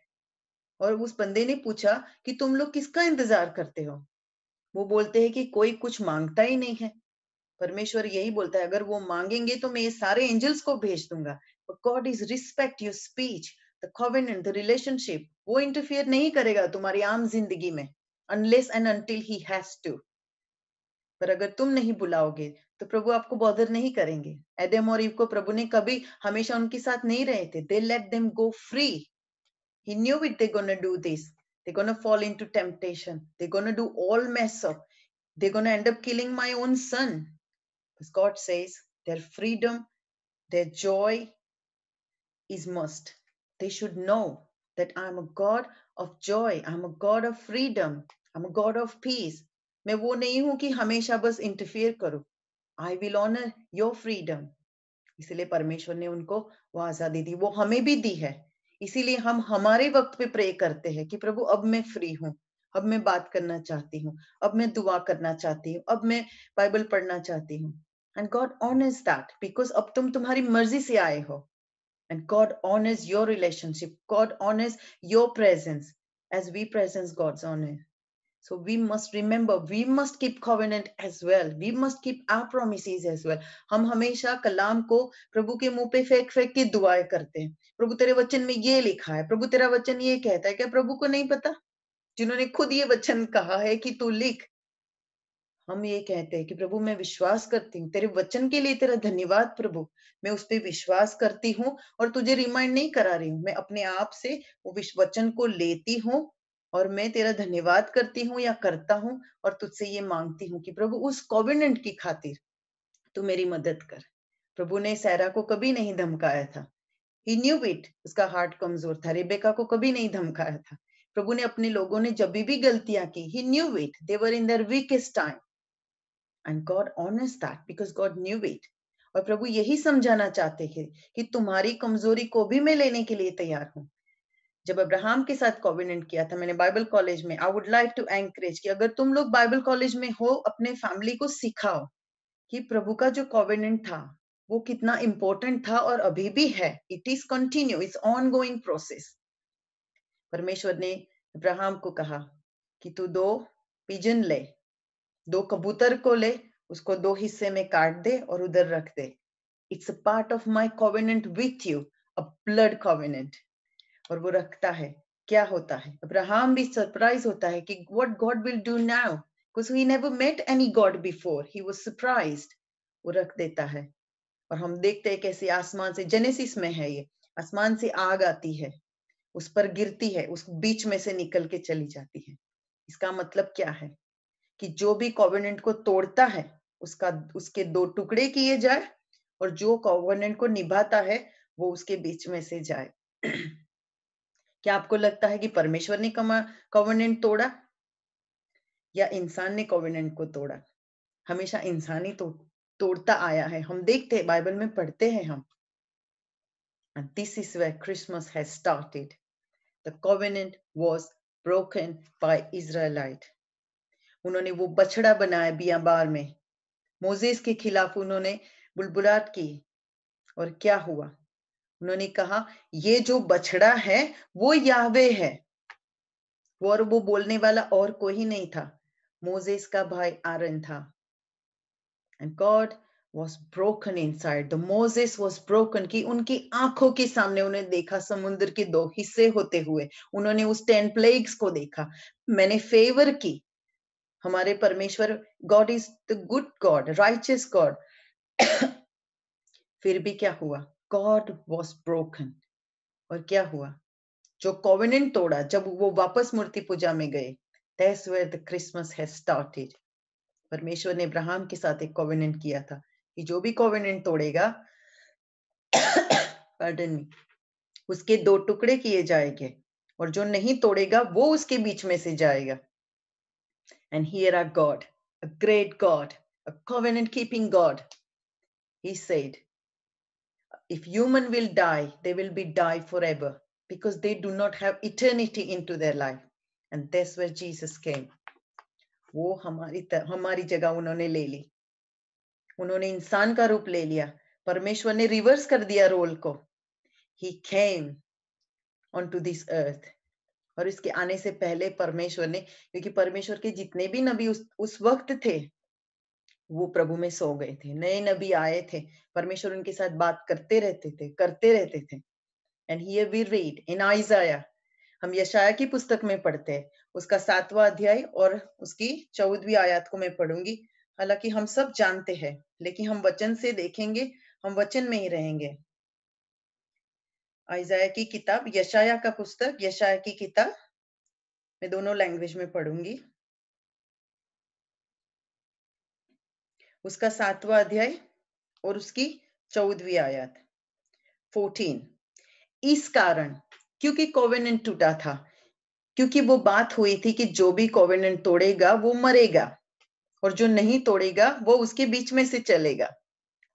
S1: और उस बंदे ने पूछा कि तुम लोग किसका इंतजार करते हो वो बोलते हैं कि कोई कुछ मांगता ही नहीं है परमेश्वर यही बोलता है अगर वो मांगेंगे तो मैं ये सारे एंजल्स को भेज दूंगा God is respect your speech the the relationship वो इंटरफियर नहीं करेगा तुम्हारी आम जिंदगी में unless and until he has to पर अगर तुम नहीं बुलाओगे तो प्रभु आपको बॉदर नहीं करेंगे एडम और ईव को प्रभु ने कभी हमेशा उनके साथ नहीं रहे थे they let them go free he knew it they gonna do this They're going to fall into temptation. They're going to do all mess up. They're going to end up killing my own son. Because God says their freedom, their joy is must. They should know that I'm a God of joy. I'm a God of freedom. I'm a God of peace. मैं वो नहीं हूं कि I will honour your freedom इसलिए परमेश्वर ने उनको वो आजादी दी वो हमें भी दी है इसीलिए हम हमारे वक्त पे प्रे करते हैं कि प्रभु अब मैं फ्री हूँ अब मैं बात करना चाहती हूँ अब मैं दुआ करना चाहती हूँ अब मैं बाइबल पढ़ना चाहती हूँ and God honours that because अब तुम तुम्हारी मर्जी से आए हो and God honours your relationship God honours your presence as we presence God's honour So we must remember, we must keep covenant as well. We must keep our promises as well. हम हमेशा कलाम को प्रभु के मुंह पे फेंक फेंक के दुआएं करते हैं प्रभु तेरे वचन में ये लिखा है प्रभु तेरा वचन ये कहता है क्या प्रभु को नहीं पता जिन्होंने खुद ये वचन कहा है कि तू लिख हम ये कहते हैं कि प्रभु मैं विश्वास करती हूँ तेरे वचन के लिए तेरा धन्यवाद प्रभु मैं उस पर विश्वास करती हूँ और तुझे रिमाइंड नहीं करा रही हूँ मैं अपने आप से वो वचन को लेती हूँ और मैं तेरा धन्यवाद करती हूँ या करता हूँ और तुझसे ये मांगती हूँ कि प्रभु उस कॉविनेंट की खातिर तू मेरी मदद कर प्रभु ने सैरा को कभी नहीं धमकाया था ही न्यू इट उसका हार्ट कमजोर था रेबेका को कभी नहीं धमकाया था प्रभु ने अपने लोगों ने जब भी गलतियां की he knew it they were in their weakest time and God honours that because God knew it और प्रभु यही समझाना चाहते थे कि तुम्हारी कमजोरी को भी मैं लेने के लिए तैयार हूँ जब अब्राहम के साथ कॉविनेंट किया था मैंने बाइबल कॉलेज में I would like to encourage कि अगर तुम लोग बाइबल कॉलेज में हो अपने फैमिली को सिखाओ कि प्रभु का जो कॉविनेंट था वो कितना इम्पोर्टेंट था और अभी भी है it is continue it's ongoing process परमेश्वर ने अब्राहम को कहा कि तू दो पिजन ले दो कबूतर को ले उसको दो हिस्से में काट दे और उधर रख दे it's a part of my covenant with you a blood covenant और वो रखता है क्या होता है अब्राहम भी सरप्राइज होता है कि what God will do now because he never met any God before he was surprised वो रख देता है और हम देखते हैं कैसे आसमान से जेनेसिस में है ये आसमान से आग आती है उस पर गिरती है उस बीच में से निकल के चली जाती है इसका मतलब क्या है कि जो भी कॉवर्नेंट को तोड़ता है उसका उसके दो टुकड़े किए जाए और जो कॉवर्नेंट को निभाता है वो उसके बीच में से जाए क्या आपको लगता है कि परमेश्वर ने कमा कवर्नेंट तोड़ा या इंसान ने कॉविनेंट को तोड़ा हमेशा इंसान ही तो, तोड़ता आया है हम देखते हैं बाइबल में पढ़ते हैं हम दिस इज वे क्रिसमस है started the broken by Israelite उन्होंने वो बछड़ा बनाया बियाबार में मोजेस के खिलाफ उन्होंने बुलबुलाट की और क्या हुआ उन्होंने कहा ये जो बछड़ा है वो यावे है वो और वो बोलने वाला और कोई नहीं था मोजेस का भाई आरन था and God was broken inside the Moses was broken की उनकी आंखों के सामने उन्हें देखा समुद्र के दो हिस्से होते हुए उन्होंने उस टेन प्लेग्स को देखा मैंने फेवर की हमारे परमेश्वर God is the good God righteous God फिर भी क्या हुआ गॉड वॉज ब्रोकन और क्या हुआ जो कॉविनेंट तोड़ा जब वो वापस मूर्ति पूजा में गए that's where the Christmas has started परमेश्वर ने इब्राहिम के साथ एक कॉविनेंट किया था कि जो भी कॉविनेंट तोड़ेगा पार्डन मी उसके दो टुकड़े किए जाएंगे और जो नहीं तोड़ेगा वो उसके बीच में से जाएगा and here are God a great God a covenant keeping God he said if human will die they will be die forever because they do not have eternity into their life and that's where jesus came wo hamari hamari jagah unhone le li unhone insaan ka roop le liya parmeshwar ne reverse kar diya role ko he came onto this earth और इसके आने से पहले परमेश्वर ने क्योंकि परमेश्वर के जितने भी नबी उस उस वक्त थे वो प्रभु में सो गए थे नए नबी आए थे परमेश्वर उनके साथ बात करते रहते थे करते रहते थे and here we read in Isaiah हम यशाया की पुस्तक में पढ़ते हैं उसका सातवा अध्याय और उसकी चौदहवीं आयात को मैं पढ़ूंगी हालांकि हम सब जानते हैं लेकिन हम वचन से देखेंगे हम वचन में ही रहेंगे आइजाया की किताब यशाया का पुस्तक यशाया की किताब मैं दोनों लैंग्वेज में पढ़ूंगी उसका सातवां अध्याय और उसकी चौदहवीं आयत फोर्टीन इस कारण क्योंकि कोवेनेंट टूटा था क्योंकि वो बात हुई थी कि जो भी कोवेनेंट तोड़ेगा वो मरेगा और जो नहीं तोड़ेगा वो उसके बीच में से चलेगा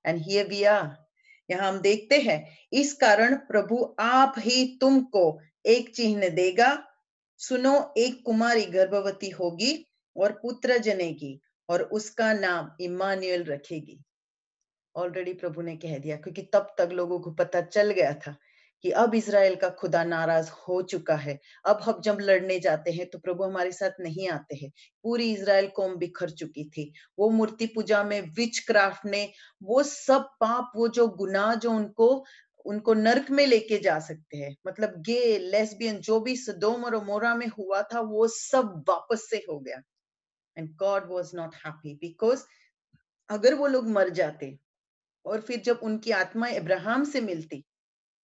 S1: एंड हियर वी आर यहाँ हम देखते हैं इस कारण प्रभु आप ही तुमको एक चिन्ह देगा सुनो एक कुमारी गर्भवती होगी और पुत्र जनेगी और उसका नाम इमानुअल रखेगी ऑलरेडी प्रभु ने कह दिया क्योंकि तब तक लोगों को पता चल गया था कि अब इसराइल का खुदा नाराज हो चुका है अब हम जब लड़ने जाते हैं तो प्रभु हमारे साथ नहीं आते हैं पूरी इसराइल कौम बिखर चुकी थी वो मूर्ति पूजा में विच क्राफ्ट ने वो सब पाप वो जो गुनाह जो उनको उनको नरक में लेके जा सकते हैं मतलब गे लेस्बियन जो भी सदोम और मोरा में हुआ था वो सब वापस से हो गया and God was not happy because अगर वो लोग मर जाते और फिर जब उनकी आत्मा इब्राहम से मिलती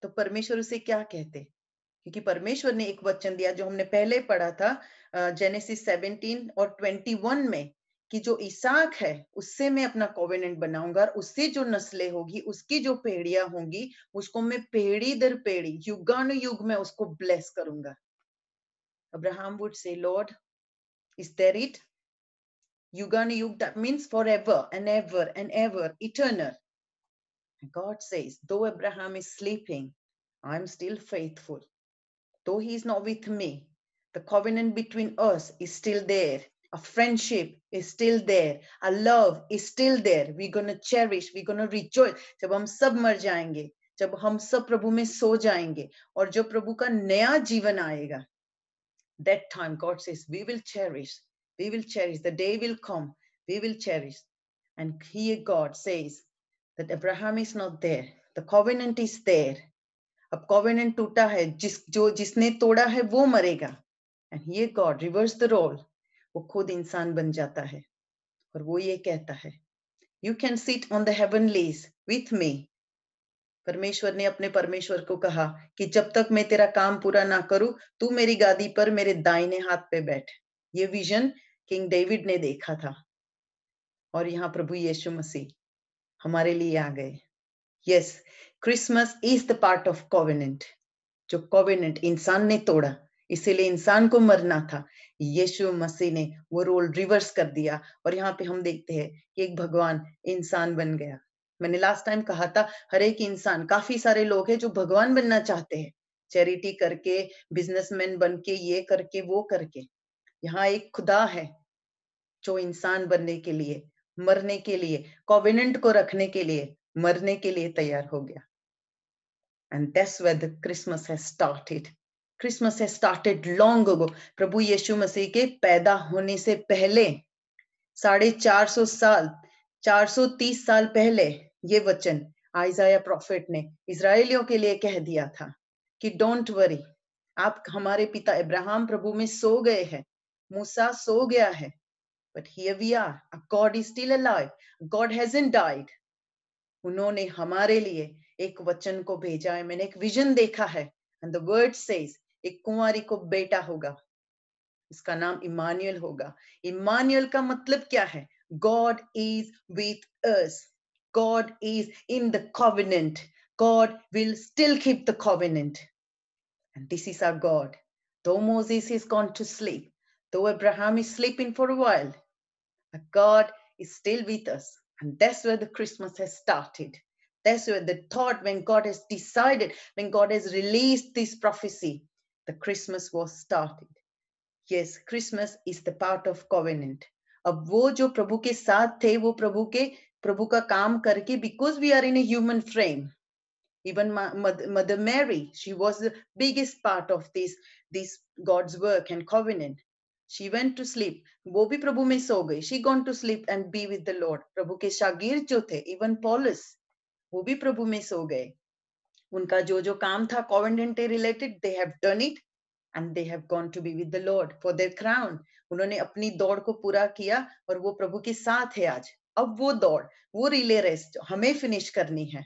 S1: तो परमेश्वर उसे क्या कहते क्योंकि परमेश्वर ने एक वचन दिया जो हमने पहले पढ़ा था जेनेसिस 17 और 21 में कि जो इसाक है उससे मैं अपना कोविनेंट बनाऊंगा और उससे जो नस्लें होगी उसकी जो पेड़ियां होंगी उसको मैं पेड़ी दर पेड़ी युगानु युग में उसको ब्लेस करूंगा Abraham would say Lord is there it Yugana that means forever and ever and ever, eternal. God says, though Abraham is sleeping, I'm still faithful. Though he is not with me, the covenant between us is still there. A friendship is still there. A love is still there. We're going to cherish. We're going to rejoice. जब हम सब मर जाएंगे जब हम सब प्रभु में सो जाएंगे और जो प्रभु का नया जीवन आएगा that time, God says, we will cherish. We will cherish. The day will come. We will cherish. And here God says that Abraham is not there. The covenant is there. अब covenant टूटा है जिस जो जिसने तोड़ा है वो मरेगा एंड ये गॉड रिवर्स द रोल वो खुद इंसान बन जाता है और वो ये कहता है you can seat on the heavenlies with me परमेश्वर ने अपने परमेश्वर को कहा कि जब तक मैं तेरा काम पूरा ना करूं तू मेरी गादी पर मेरे दाहिने हाथ पे बैठ ये विजन किंग डेविड ने देखा था और यहाँ प्रभु यीशु मसीह हमारे लिए आ गए yes Christmas is the part of covenant जो कोविनेंट इंसान ने तोड़ा इसीलिए इंसान को मरना था यीशु मसीह ने वो रोल रिवर्स कर दिया और यहाँ पे हम देखते हैं कि एक भगवान इंसान बन गया मैंने लास्ट टाइम कहा था हर एक इंसान काफी सारे लोग हैं जो भगवान बनना चाहते हैं चैरिटी करके बिजनेसमैन बन के ये करके वो करके यहाँ एक खुदा है जो इंसान बनने के लिए मरने के लिए कॉविनेंट को रखने के लिए मरने के लिए तैयार हो गया and that's where the Christmas has started Christmas has started long ago प्रभु यीशु मसीह के पैदा होने से पहले साढ़े चार सौ साल चार तीस साल पहले ये वचन आइजाया प्रॉफिट ने इसराइलियों के लिए कह दिया था कि डोंट वरी आप हमारे पिता इब्राहिम प्रभु में सो गए हैं मूसा सो गया है But here we are. Our God is still alive. God hasn't died. उन्होंने हमारे लिए एक वचन को भेजा है मैंने एक विजन देखा है एंड द वर्ड सेज एक कुंवारी को बेटा होगा इसका नाम इमानुअल होगा इमानुअल का मतलब क्या है God is with us God is in the covenant God will still keep the covenant and this is our God Though Moses is gone to sleep, Though Abraham is sleeping for a while, God is still with us. And that's where the Christmas has started. That's where the thought, when God has decided, when God has released this prophecy, the Christmas was started. Yes, Christmas is the part of covenant. अब वो जो प्रभु के साथ थे वो प्रभु के प्रभु का काम करके because we are in human frame even mother mary she was the biggest part of this this god's work and covenant she went to sleep वो भी प्रभु में सो गई she gone to sleep and be with the Lord प्रभु के शागिर जो थे even paulus वो भी प्रभु में सो गए उनका जो जो काम था covenant related they have done it and they have gone to be with the Lord for their crown उन्होंने अपनी दौड़ को पूरा किया और वो प्रभु के साथ है आज अब वो दौड़ वो रिले रेस हमें फिनिश करनी है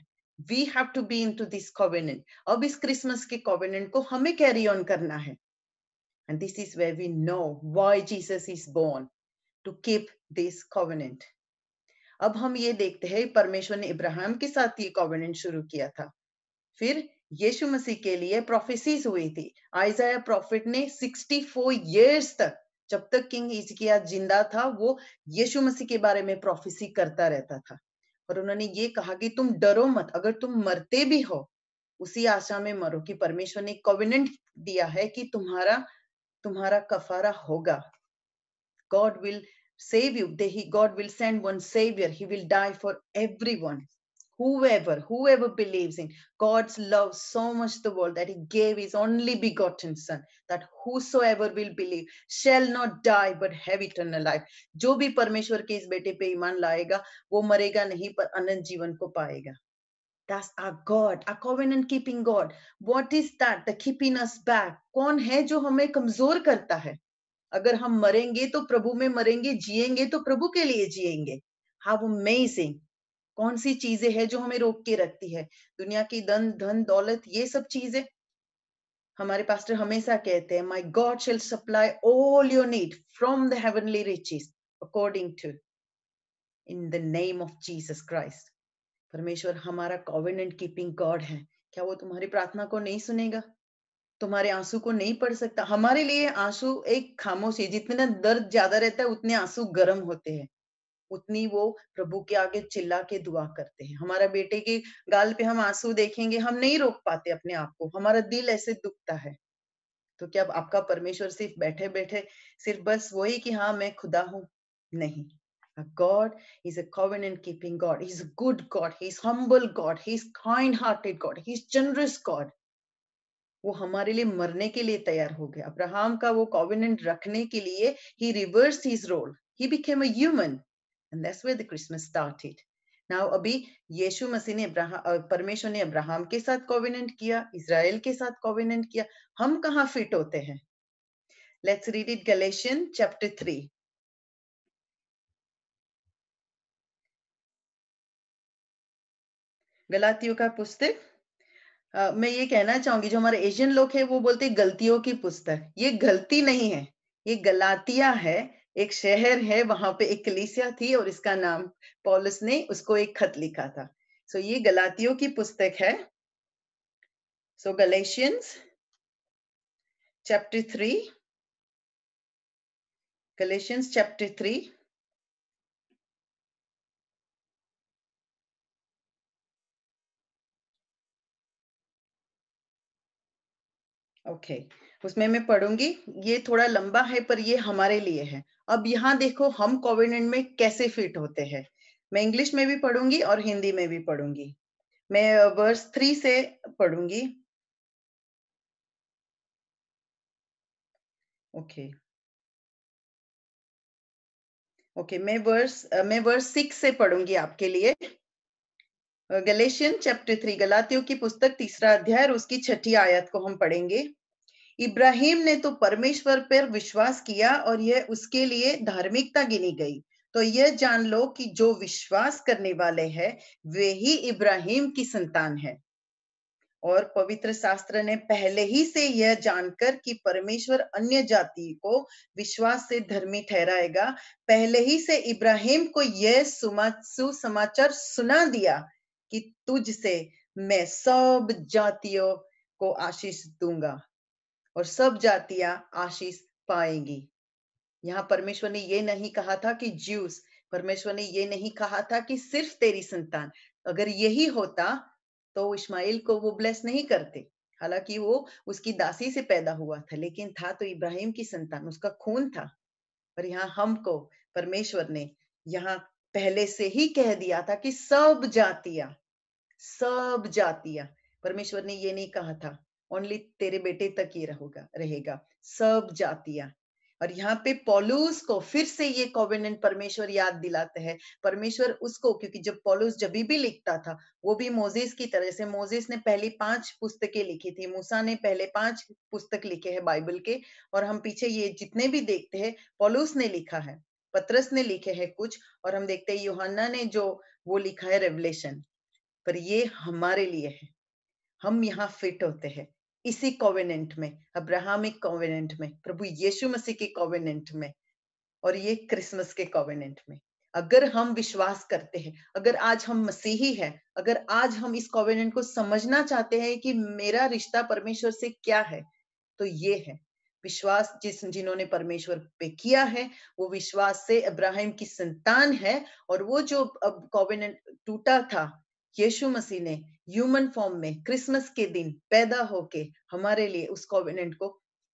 S1: we have to be into this covenant अब इस क्रिसमस के कॉवेनेंट को हमें कैरी ऑन करना है And this is where we know why Jesus is born to keep this covenant. अब हम ये देखते हैं परमेश्वर ने इब्राहिम के साथ ये कॉवेनेंट शुरू किया था फिर यीशु मसीह के लिए प्रोफेसीज हुई थी आइजाया प्रॉफिट ने 64 इयर्स तक जब तक किंग इजकिया जिंदा था वो यीशु मसीह के बारे में प्रोफेसी करता रहता था और उन्होंने ये कहा कि तुम डरो मत अगर तुम मरते भी हो उसी आशा में मरो कि परमेश्वर ने कॉविनेंट दिया है कि तुम्हारा तुम्हारा कफारा होगा God will save you they, God will send one saviour he will die for everyone whoever whoever believes in god's love so much the world that he gave his only begotten son that whosoever will believe shall not die but have eternal life जो भी परमेश्वर के इस बेटे पे ईमान लाएगा वो मरेगा नहीं पर अनंत जीवन को पाएगा that's our God, our covenant keeping God. What is that? The keeping us back. कौन है जो हमें कमजोर करता है अगर हम मरेंगे तो प्रभु में मरेंगे जिएंगे तो प्रभु के लिए जिएंगे हाउ अमेजिंग कौन सी चीजें हैं जो हमें रोक के रखती है दुनिया की धन धन दौलत ये सब चीजें हमारे पास्टर हमेशा कहते हैं my God shall supply all your need from the heavenly riches according to in the name of Jesus Christ परमेश्वर हमारा कॉविनेंट कीपिंग गॉड है क्या वो तुम्हारी प्रार्थना को नहीं सुनेगा तुम्हारे आंसू को नहीं पढ़ सकता हमारे लिए आंसू एक खामोशी जितना दर्द ज्यादा रहता है उतने आंसू गर्म होते हैं उतनी वो प्रभु के आगे चिल्ला के दुआ करते हैं हमारा बेटे के गाल पे हम आंसू देखेंगे हम नहीं रोक पाते अपने आप को हमारा दिल ऐसे दुखता है तो क्या आपका परमेश्वर सिर्फ बैठे बैठे सिर्फ बस वही कि हाँ मैं खुदा हूं नहीं God is a covenant keeping God. He's a good God. He's humble God. He's kind hearted God. He's generous God. वो हमारे लिए मरने के लिए तैयार हो गया अब्राहम का वो कॉविनेंट रखने के लिए he reverse his role he became a human and that's where the Christmas started now अभी यीशु मसीह ने परमेश्वर ने अब्राहम के साथ कॉविनेंट किया इसराइल के साथ कॉविनेंट किया हम कहाँ फिट होते हैं let's read it Galatian chapter three गलातियों का पुस्तक मैं ये कहना चाहूंगी जो हमारे एशियन लोग हैं वो बोलते हैं गलतियों की पुस्तक ये गलती नहीं है ये गलातिया है एक शहर है वहां पे एक कलिसिया थी और इसका नाम पॉलिस ने उसको एक खत लिखा था सो ये गलातियों की पुस्तक है so Galatians chapter three Galatians chapter three okay okay. उसमें मैं पढ़ूंगी ये थोड़ा लंबा है पर ये हमारे लिए है अब यहाँ देखो हम कोविड में कैसे फिट होते हैं मैं इंग्लिश में भी पढ़ूंगी और हिंदी में भी पढ़ूंगी मैं वर्स थ्री से पढ़ूंगी ओके okay. ओके okay, मैं वर्स मैं वर्स सिक्स से पढ़ूंगी आपके लिए गलेशियन चैप्टर थ्री गलातियों की पुस्तक तीसरा अध्याय और उसकी छठी आयत को हम पढ़ेंगे इब्राहिम ने तो परमेश्वर पर विश्वास किया और यह उसके लिए धार्मिकता गिनी गई तो यह जान लो कि जो विश्वास करने वाले हैं वे ही इब्राहिम की संतान है और पवित्र शास्त्र ने पहले ही से यह जानकर कि परमेश्वर अन्य जाति को विश्वास से धर्मी ठहराएगा पहले ही से इब्राहिम को यह सुचार सुना दिया कि तुझसे मैं सब जातियों को आशीष दूंगा और सब जातियां आशीष पाएंगी यहाँ परमेश्वर ने ये नहीं कहा था कि ज्यूस परमेश्वर ने ये नहीं कहा था कि सिर्फ तेरी संतान अगर यही होता तो इस्माइल को वो ब्लेस नहीं करते हालांकि वो उसकी दासी से पैदा हुआ था लेकिन था तो इब्राहिम की संतान उसका खून था पर यहाँ हमको परमेश्वर ने यहाँ पहले से ही कह दिया था कि सब जातियां सब जातियां परमेश्वर ने ये नहीं कहा था ओनली तेरे बेटे तक ही रहोगा रहेगा सब जातियां और यहाँ पे पॉलूस को फिर से ये कॉविनेंट परमेश्वर याद दिलाते हैं परमेश्वर उसको क्योंकि जब पॉलूस जब भी लिखता था वो भी मोजेस की तरह से मोजेस ने पहली पांच पुस्तकें लिखी थी मूसा ने पहले पांच पुस्तक लिखे हैं बाइबल के और हम पीछे ये जितने भी देखते हैं पॉलूस ने लिखा है पत्रस ने लिखे हैं कुछ और हम देखते हैं योहाना ने जो वो लिखा है रेवलेशन पर ये हमारे लिए है हम यहाँ फिट होते हैं इसी कॉवेनेंट में अब्राहमिक कॉवेनेंट में प्रभु यीशु मसीह के कॉवेनेंट में और ये क्रिसमस के कॉवेनेंट में अगर हम विश्वास करते हैं अगर आज हम मसीही हैं अगर आज हम इस कॉवेनेंट को समझना चाहते हैं कि मेरा रिश्ता परमेश्वर से क्या है तो ये है विश्वास जिस जिन्होंने परमेश्वर पे किया है वो विश्वास से अब्राहम की संतान है और वो जो अब कॉवेनेंट टूटा था यीशु मसीह ने ह्यूमन फॉर्म में क्रिसमस के दिन पैदा होके हमारे लिए उस कॉविनेंट को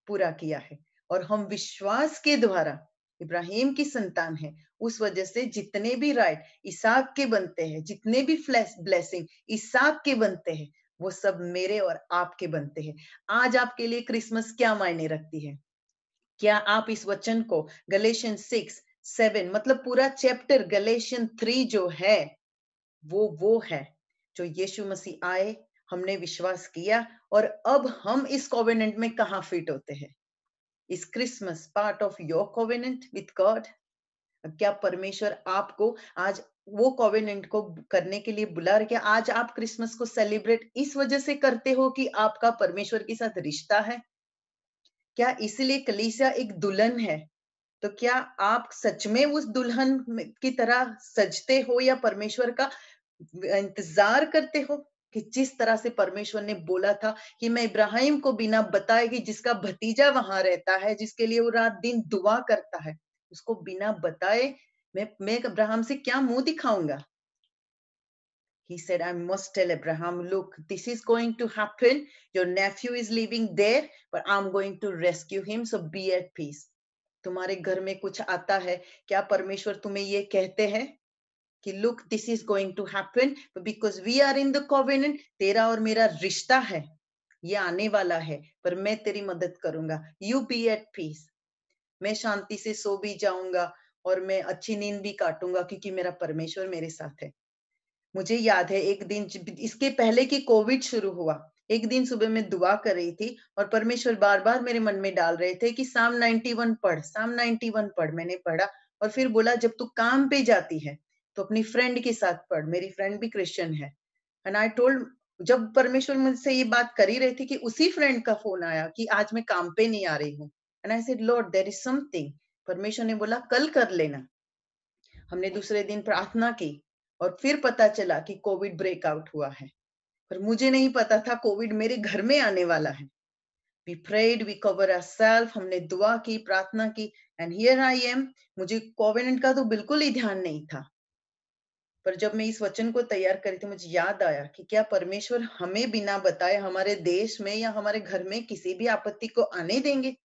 S1: पूरा किया है और हम विश्वास के द्वारा इब्राहिम की संतान है उस वजह से जितने भी राइट इसाक के बनते हैं जितने भी फ्लैश ब्लेसिंग इसाक के बनते हैं वो सब मेरे और आपके बनते हैं आज आपके लिए क्रिसमस क्या मायने रखती है क्या आप इस वचन को गलेशन सिक्स सेवन मतलब पूरा चैप्टर गलेशन थ्री जो है वो वो है जो यीशु मसीह आए हमने विश्वास किया और अब हम इस कोवेनेंट में कहा फिट होते हैं इस Christmas part of your covenant with God क्या परमेश्वर आपको आज वो कोवेनेंट को करने के लिए बुला रहे आज आप क्रिसमस को सेलिब्रेट इस वजह से करते हो कि आपका परमेश्वर के साथ रिश्ता है क्या इसलिए कलीसिया एक दुल्हन है तो क्या आप सच में उस दुल्हन की तरह सजते हो या परमेश्वर का इंतजार करते हो कि जिस तरह से परमेश्वर ने बोला था कि मैं इब्राहिम को बिना बताए कि जिसका भतीजा वहां रहता है जिसके लिए वो रात दिन दुआ करता है उसको बिना बताए मैं मैं इब्राहिम से क्या मुंह दिखाऊंगा he said i must tell abraham look this is going to happen your nephew is living there but i'm going to rescue him so be at peace तुम्हारे घर में कुछ आता है क्या परमेश्वर तुम्हें ये कहते हैं कि look this is going to happen because we are in the covenant तेरा और मेरा रिश्ता है ये आने वाला है पर मैं तेरी मदद करूंगा यू बी एट पीस मैं शांति से सो भी जाऊंगा और मैं अच्छी नींद भी काटूंगा क्योंकि मेरा परमेश्वर मेरे साथ है मुझे याद है एक दिन इसके पहले कि कोविड शुरू हुआ एक दिन सुबह मैं दुआ कर रही थी और परमेश्वर बार बार मेरे मन में डाल रहे थे कि साम 91 पढ़ साम 91 पढ़ मैंने पढ़ा और फिर बोला जब तू काम पे जाती है तो अपनी फ्रेंड के साथ पढ़ मेरी फ्रेंड भी क्रिश्चियन है एंड आई टोल्ड जब परमेश्वर मुझसे ये बात कर ही रही थी कि उसी फ्रेंड का फोन आया कि आज मैं काम पे नहीं आ रही हूँ and I said Lord there is something परमेश्वर ने बोला कल कर लेना हमने दूसरे दिन प्रार्थना की और फिर पता चला कि कोविड ब्रेकआउट हुआ है पर मुझे नहीं पता था कोविड मेरे घर में आने वाला है we prayed we cover self हमने दुआ की प्रार्थना की एंड हियर आई एम मुझे कोविड का तो बिल्कुल ही ध्यान नहीं था पर जब मैं इस वचन को तैयार करी थी तो मुझे याद आया कि क्या परमेश्वर हमें बिना बताए हमारे देश में या हमारे घर में किसी भी आपत्ति को आने देंगे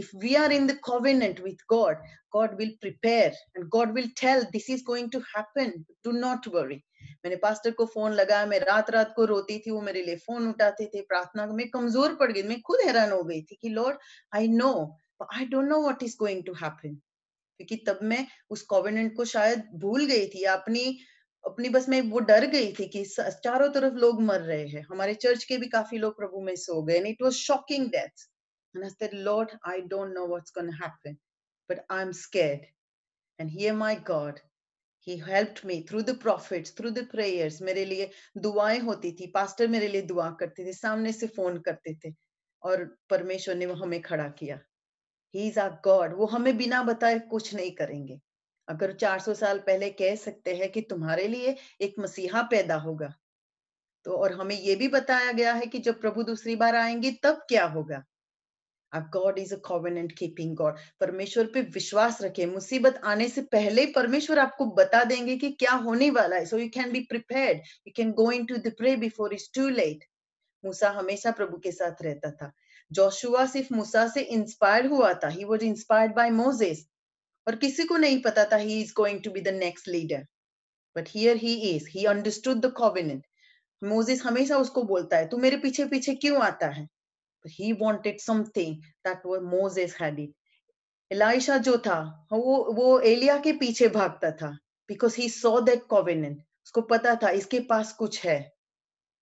S1: if we are in the covenant with God, God will prepare and God will tell this is going to happen. Do not worry. मैंने पास्टर को फोन लगाया मैं रात रात को रोती थी वो मेरे लिए फोन उठाते थे प्रार्थना में कमजोर पड़ गई मैं खुद हैरान हो गई थी कि Lord I know I don't know what is going to happen क्योंकि तब मैं उस कॉविनेंट को शायद भूल गई थी अपनी अपनी बस मैं वो डर गई थी कि चारों तरफ लोग मर रहे हैं हमारे चर्च के भी काफी लोग प्रभु में सो गए it was shocking death and I said Lord I don't know what's gonna happen but I am scared and here my God He helped me through the prophets, through the prayers. मेरे लिए दुआएं होती थी pastor मेरे लिए दुआ करते थे सामने से फोन करते थे और परमेश्वर ने वो हमें खड़ा किया ही इज आ गॉड वो हमें बिना बताए कुछ नहीं करेंगे अगर 400 साल पहले कह सकते हैं कि तुम्हारे लिए एक मसीहा पैदा होगा तो और हमें ये भी बताया गया है कि जब प्रभु दूसरी बार आएंगे तब क्या होगा आप God is a covenant keeping God परमेश्वर पे विश्वास रखें मुसीबत आने से पहले परमेश्वर आपको बता देंगे कि क्या होने वाला है so you can be prepared you can go into the before is too late मूसा हमेशा प्रभु के साथ रहता था जोशुआ सिर्फ मूसा से इंस्पायर हुआ था he was inspired by Moses और किसी को नहीं पता था he is going to be the next leader but here he is he understood the covenant Moses हमेशा उसको बोलता है तू मेरे पीछे पीछे क्यों आता है he wanted something that was Moses had it. Elisha जो था वो वो एलिया के पीछे भागता था because he saw that covenant उसको पता था इसके पास कुछ है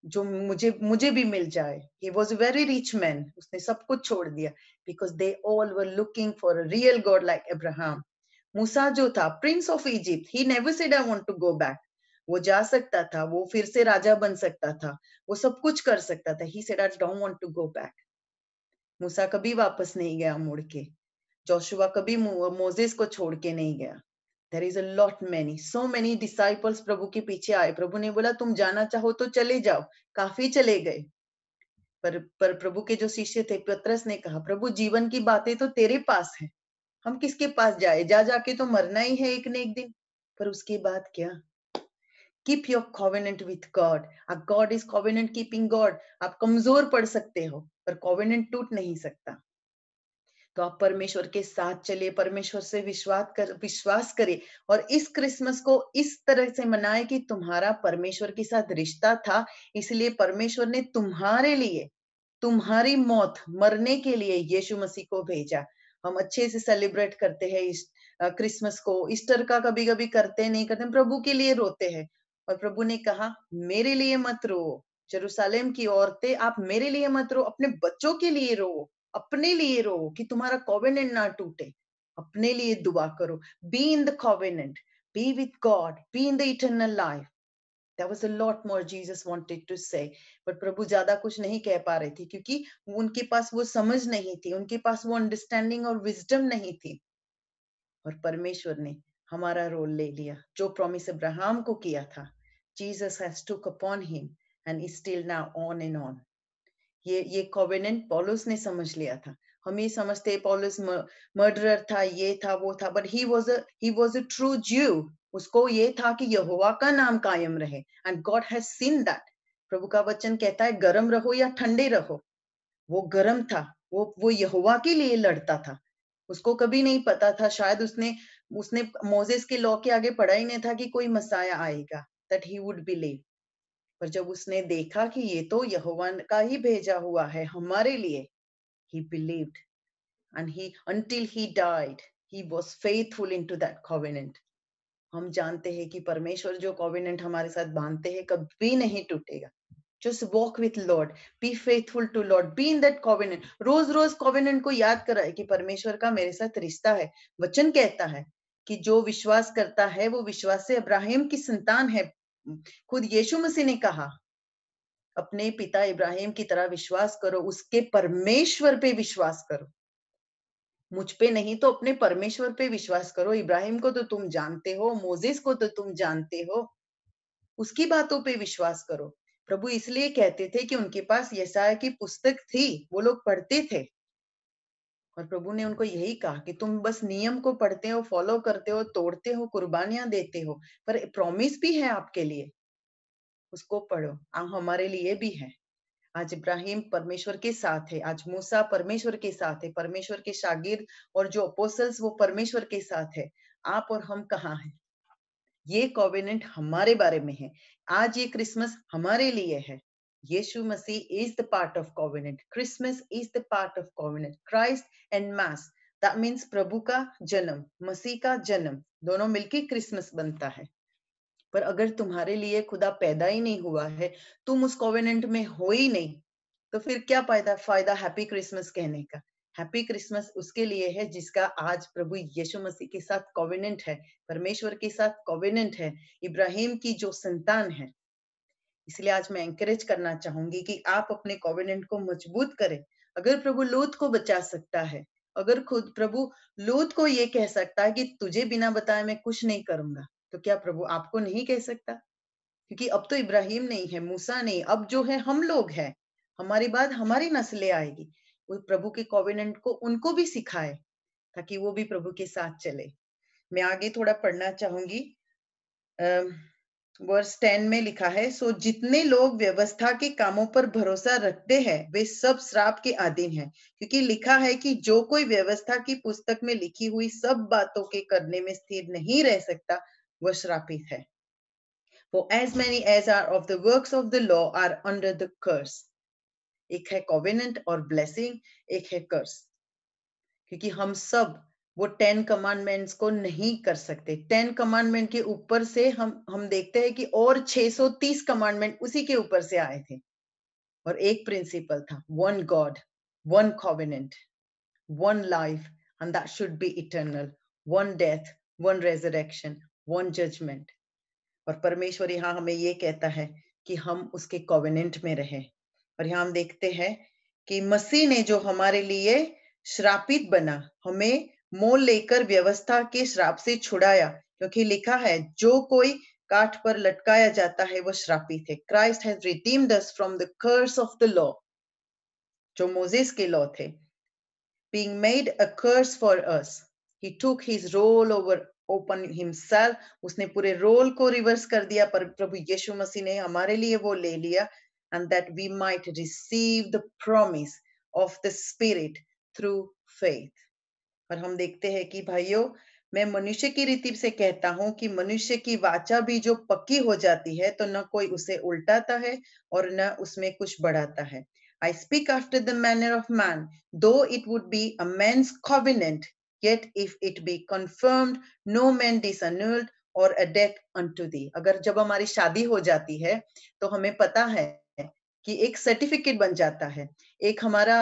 S1: जो मुझे मुझे भी मिल जाए he was very rich man उसने सब कुछ छोड़ दिया because they all were looking for a real God like Abraham मूसा जो था prince of Egypt he never said I want to go back वो जा सकता था वो फिर से राजा बन सकता था वो सब कुछ कर सकता था he said I don't want to go back मूसा कभी वापस नहीं गया मुड़ के जोशुआ कभी मोजेस को छोड़ के नहीं गया there is a lot many so many disciples प्रभु के पीछे आए प्रभु ने बोला तुम जाना चाहो तो चले जाओ काफी चले गए पर पर प्रभु के जो शिष्य थे पत्रस ने कहा प्रभु जीवन की बातें तो तेरे पास है हम किसके पास जाए जा जाके तो मरना ही है एक ने एक दिन पर उसके बाद क्या keep your covenant with God आप God is covenant keeping God आप कमजोर पड़ सकते हो पर कॉविनेंट टूट नहीं सकता तो आप परमेश्वर के साथ चले परमेश्वर से विश्वास कर विश्वास करें और इस क्रिसमस को इस तरह से मनाए कि तुम्हारा परमेश्वर के साथ रिश्ता था इसलिए परमेश्वर ने तुम्हारे लिए तुम्हारी मौत मरने के लिए यीशु मसीह को भेजा हम अच्छे से सेलिब्रेट करते हैं इस क्रिसमस को ईस्टर का कभी कभी करते नहीं करते प्रभु के लिए रोते हैं और प्रभु ने कहा मेरे लिए मत रो जरूसलेम की औरतें आप मेरे लिए मत रो अपने बच्चों के लिए रो अपने लिए रो कि तुम्हारा कॉविनेंट ना टूटे अपने लिए दुआ करो be in the covenant be with God be in the eternal life There was a lot more Jesus wanted to say, but प्रभु ज्यादा कुछ नहीं कह पा रहे थे क्योंकि उनके पास वो समझ नहीं थी उनके पास वो अंडरस्टैंडिंग और विजडम नहीं थी और परमेश्वर ने हमारा रोल ले लिया जो प्रॉमिस अब्राहम को किया था Jesus has took upon him and is still now on and on. ये ये कोवेनेंट पॉलुस ने समझ लिया था हम ये समझते पॉलुस मर्डरर था ये था वो था but he was a he was a true Jew उसको ये था कि यहोवा का नाम कायम रहे and God has seen that प्रभु का वचन कहता है गर्म रहो या ठंडे रहो वो गर्म था वो वो यहोवा के लिए लड़ता था उसको कभी नहीं पता था शायद उसने उसने मोजेस के लॉ के आगे पढ़ा ही नहीं था कि कोई मसाया आएगा that he would believe पर जब उसने देखा कि ये तो यहोवन का ही भेजा हुआ है हमारे लिए he believed and he until he died he was faithful into that covenant हम जानते हैं कि परमेश्वर जो कॉविनेंट हमारे साथ बांधते हैं कभी नहीं टूटेगा just walk with Lord be faithful to Lord be in that covenant रोज रोज कॉविनेंट को याद कराए कि परमेश्वर का मेरे साथ रिश्ता है वचन कहता है कि जो विश्वास करता है वो विश्वास से इब्राहिम की संतान है खुद यीशु मसीह ने कहा अपने पिता इब्राहिम की तरह विश्वास करो उसके परमेश्वर पे विश्वास करो मुझ पे नहीं तो अपने परमेश्वर पे विश्वास करो इब्राहिम को तो तुम जानते हो मोजिस को तो तुम जानते हो उसकी बातों पे विश्वास करो प्रभु इसलिए कहते थे कि उनके पास यशाया की पुस्तक थी वो लोग पढ़ते थे और प्रभु ने उनको यही कहा कि तुम बस नियम को पढ़ते हो फॉलो करते हो तोड़ते हो कुर्बानियां देते हो पर प्रॉमिस भी है आपके लिए उसको पढ़ो आ हमारे लिए भी है आज इब्राहिम परमेश्वर के साथ है आज मूसा परमेश्वर के साथ है परमेश्वर के शागिर्द और जो अपोसल्स वो परमेश्वर के साथ है आप और हम कहाँ हैं ये कॉविनेंट हमारे बारे में है आज ये क्रिसमस हमारे लिए है Yeshu Masih is the part of covenant. Christmas is the part of covenant. Christ and Mass. That means प्रभु का जन्म मसीह का जन्म दोनों मिलके क्रिसमस बनता है पर अगर तुम्हारे लिए खुदा पैदा ही नहीं हुआ है तुम उस कॉवेनेंट में हो ही नहीं तो फिर क्या फायदा फायदा हैप्पी क्रिसमस कहने का हैप्पी क्रिसमस उसके लिए है जिसका आज प्रभु यीशु मसीह के साथ कॉवेनेंट है परमेश्वर के साथ कॉवेनेंट है इब्राहिम की जो संतान है इसलिए आज मैं एंकरेज करना चाहूंगी कि आप अपने कॉविडेंट को मजबूत करें अगर प्रभु लोथ को बचा सकता है अगर खुद प्रभु लोथ को ये कह सकता है कि तुझे बिना बताए मैं कुछ नहीं करूंगा तो क्या प्रभु आपको नहीं कह सकता क्योंकि अब तो इब्राहिम नहीं है मूसा नहीं अब जो है हम लोग हैं हमारी बात हमारी नस्लें आएगी वो प्रभु के कॉविडेंट को उनको भी सिखाए ताकि वो भी प्रभु के साथ चले मैं आगे थोड़ा पढ़ना चाहूंगी अः वर्स टेन में लिखा है सो जितने लोग व्यवस्था के कामों पर भरोसा रखते हैं वे सब श्राप के अधीन हैं क्योंकि लिखा है कि जो कोई व्यवस्था की पुस्तक में लिखी हुई सब बातों के करने में स्थिर नहीं रह सकता वह श्रापित है वो as many as are of the works of the law are under the curse एक है कॉविनेंट और ब्लेसिंग एक है कर्स क्योंकि हम सब वो टेन कमांडमेंट्स को नहीं कर सकते टेन कमांडमेंट के ऊपर से हम हम देखते हैं कि और 630 कमांडमेंट उसी के ऊपर से आए थे और एक प्रिंसिपल था one God one covenant one life and that should be eternal one death one resurrection one judgement और परमेश्वर यहाँ हमें ये कहता है कि हम उसके कॉविनेंट में रहे और यहाँ हम देखते हैं कि मसीह ने जो हमारे लिए श्रापित बना हमें मोल लेकर व्यवस्था के श्राप से छुड़ाया क्योंकि लिखा है जो कोई काठ पर लटकाया जाता है वो श्रापी थे Christ has redeemed us from the curse of the law जो मोजेस के लॉ थे being made a curse for us he took his role over open himself उसने पूरे रोल को रिवर्स कर दिया पर प्रभु यीशु मसीह ने हमारे लिए वो ले लिया and that we might receive the promise of the spirit through faith और हम देखते हैं कि भाइयों मैं मनुष्य की रीति से कहता हूं कि मनुष्य की वाचा भी जो पक्की हो जाती है तो न कोई उसे उल्टाता है और न उसमें कुछ बढ़ाता है I speak after the manner of man though it would be a man's covenant if it be confirm no man this or a death unto दी अगर जब हमारी शादी हो जाती है तो हमें पता है कि एक सर्टिफिकेट बन जाता है एक हमारा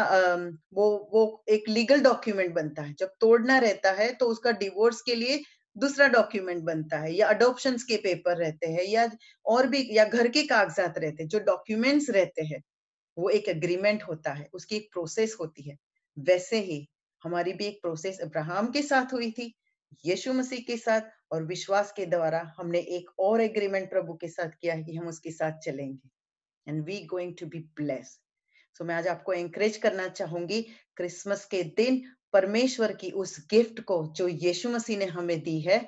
S1: वो वो एक लीगल डॉक्यूमेंट बनता है जब तोड़ना रहता है तो उसका डिवोर्स के लिए दूसरा डॉक्यूमेंट बनता है या अडोप्शन के पेपर रहते हैं या और भी या घर के कागजात रहते हैं जो डॉक्यूमेंट्स रहते हैं वो एक अग्रीमेंट होता है उसकी एक प्रोसेस होती है वैसे ही हमारी भी एक प्रोसेस अब्राहम के साथ हुई थी यीशु मसीह के साथ और विश्वास के द्वारा हमने एक और एग्रीमेंट प्रभु के साथ किया है कि हम उसके साथ चलेंगे and we going to be bless so मैं आज आपको एंकरेज करना चाहूंगी क्रिसमस के दिन परमेश्वर की उस गिफ्ट को जो यीशु मसीह ने हमें दी है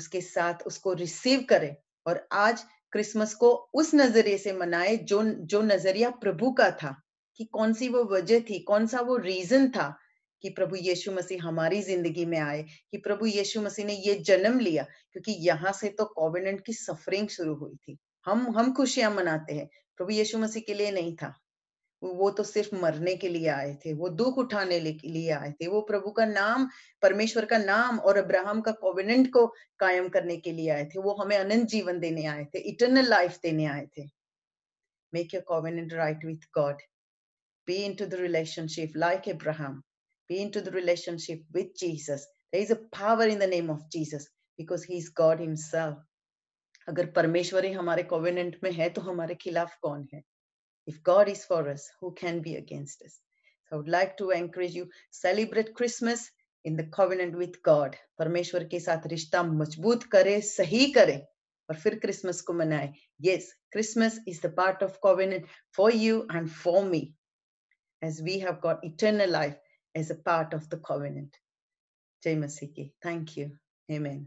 S1: उसके साथ उसको रिसीव करें और आज क्रिसमस को उस नजरिए से मनाए जो जो नजरिया प्रभु का था कि कौन सी वो वजह थी कौन सा वो रीजन था कि प्रभु यीशु मसीह हमारी जिंदगी में आए कि प्रभु यीशु मसीह ने ये जन्म लिया क्योंकि यहाँ से तो कोविडेंट की सफरिंग शुरू हुई थी हम हम खुशियां मनाते हैं प्रभु यीशु मसीह के लिए नहीं था वो तो सिर्फ मरने के लिए आए थे वो दुख उठाने के लिए आए थे वो प्रभु का नाम परमेश्वर का नाम और अब्राहम का कोविनेंट को कायम करने के लिए आए थे वो हमें अनंत जीवन देने आए थे इटर्नल लाइफ देने आए थे make your covenant right with God be into the relationship like Abraham, be into the relationship with Jesus. There is a power in the name of Jesus because He's God Himself. अगर परमेश्वरी हमारे covenant में है तो हमारे खिलाफ कौन है if God is for us who can be against us I would like to encourage you celebrate Christmas in the covenant with God परमेश्वर के साथ रिश्ता मजबूत करे सही करे और फिर क्रिसमस को मनाए yes Christmas is the part of covenant for you and for me as we have got got life
S2: as a part of the the जय Jai Masiki. Thank you. Amen.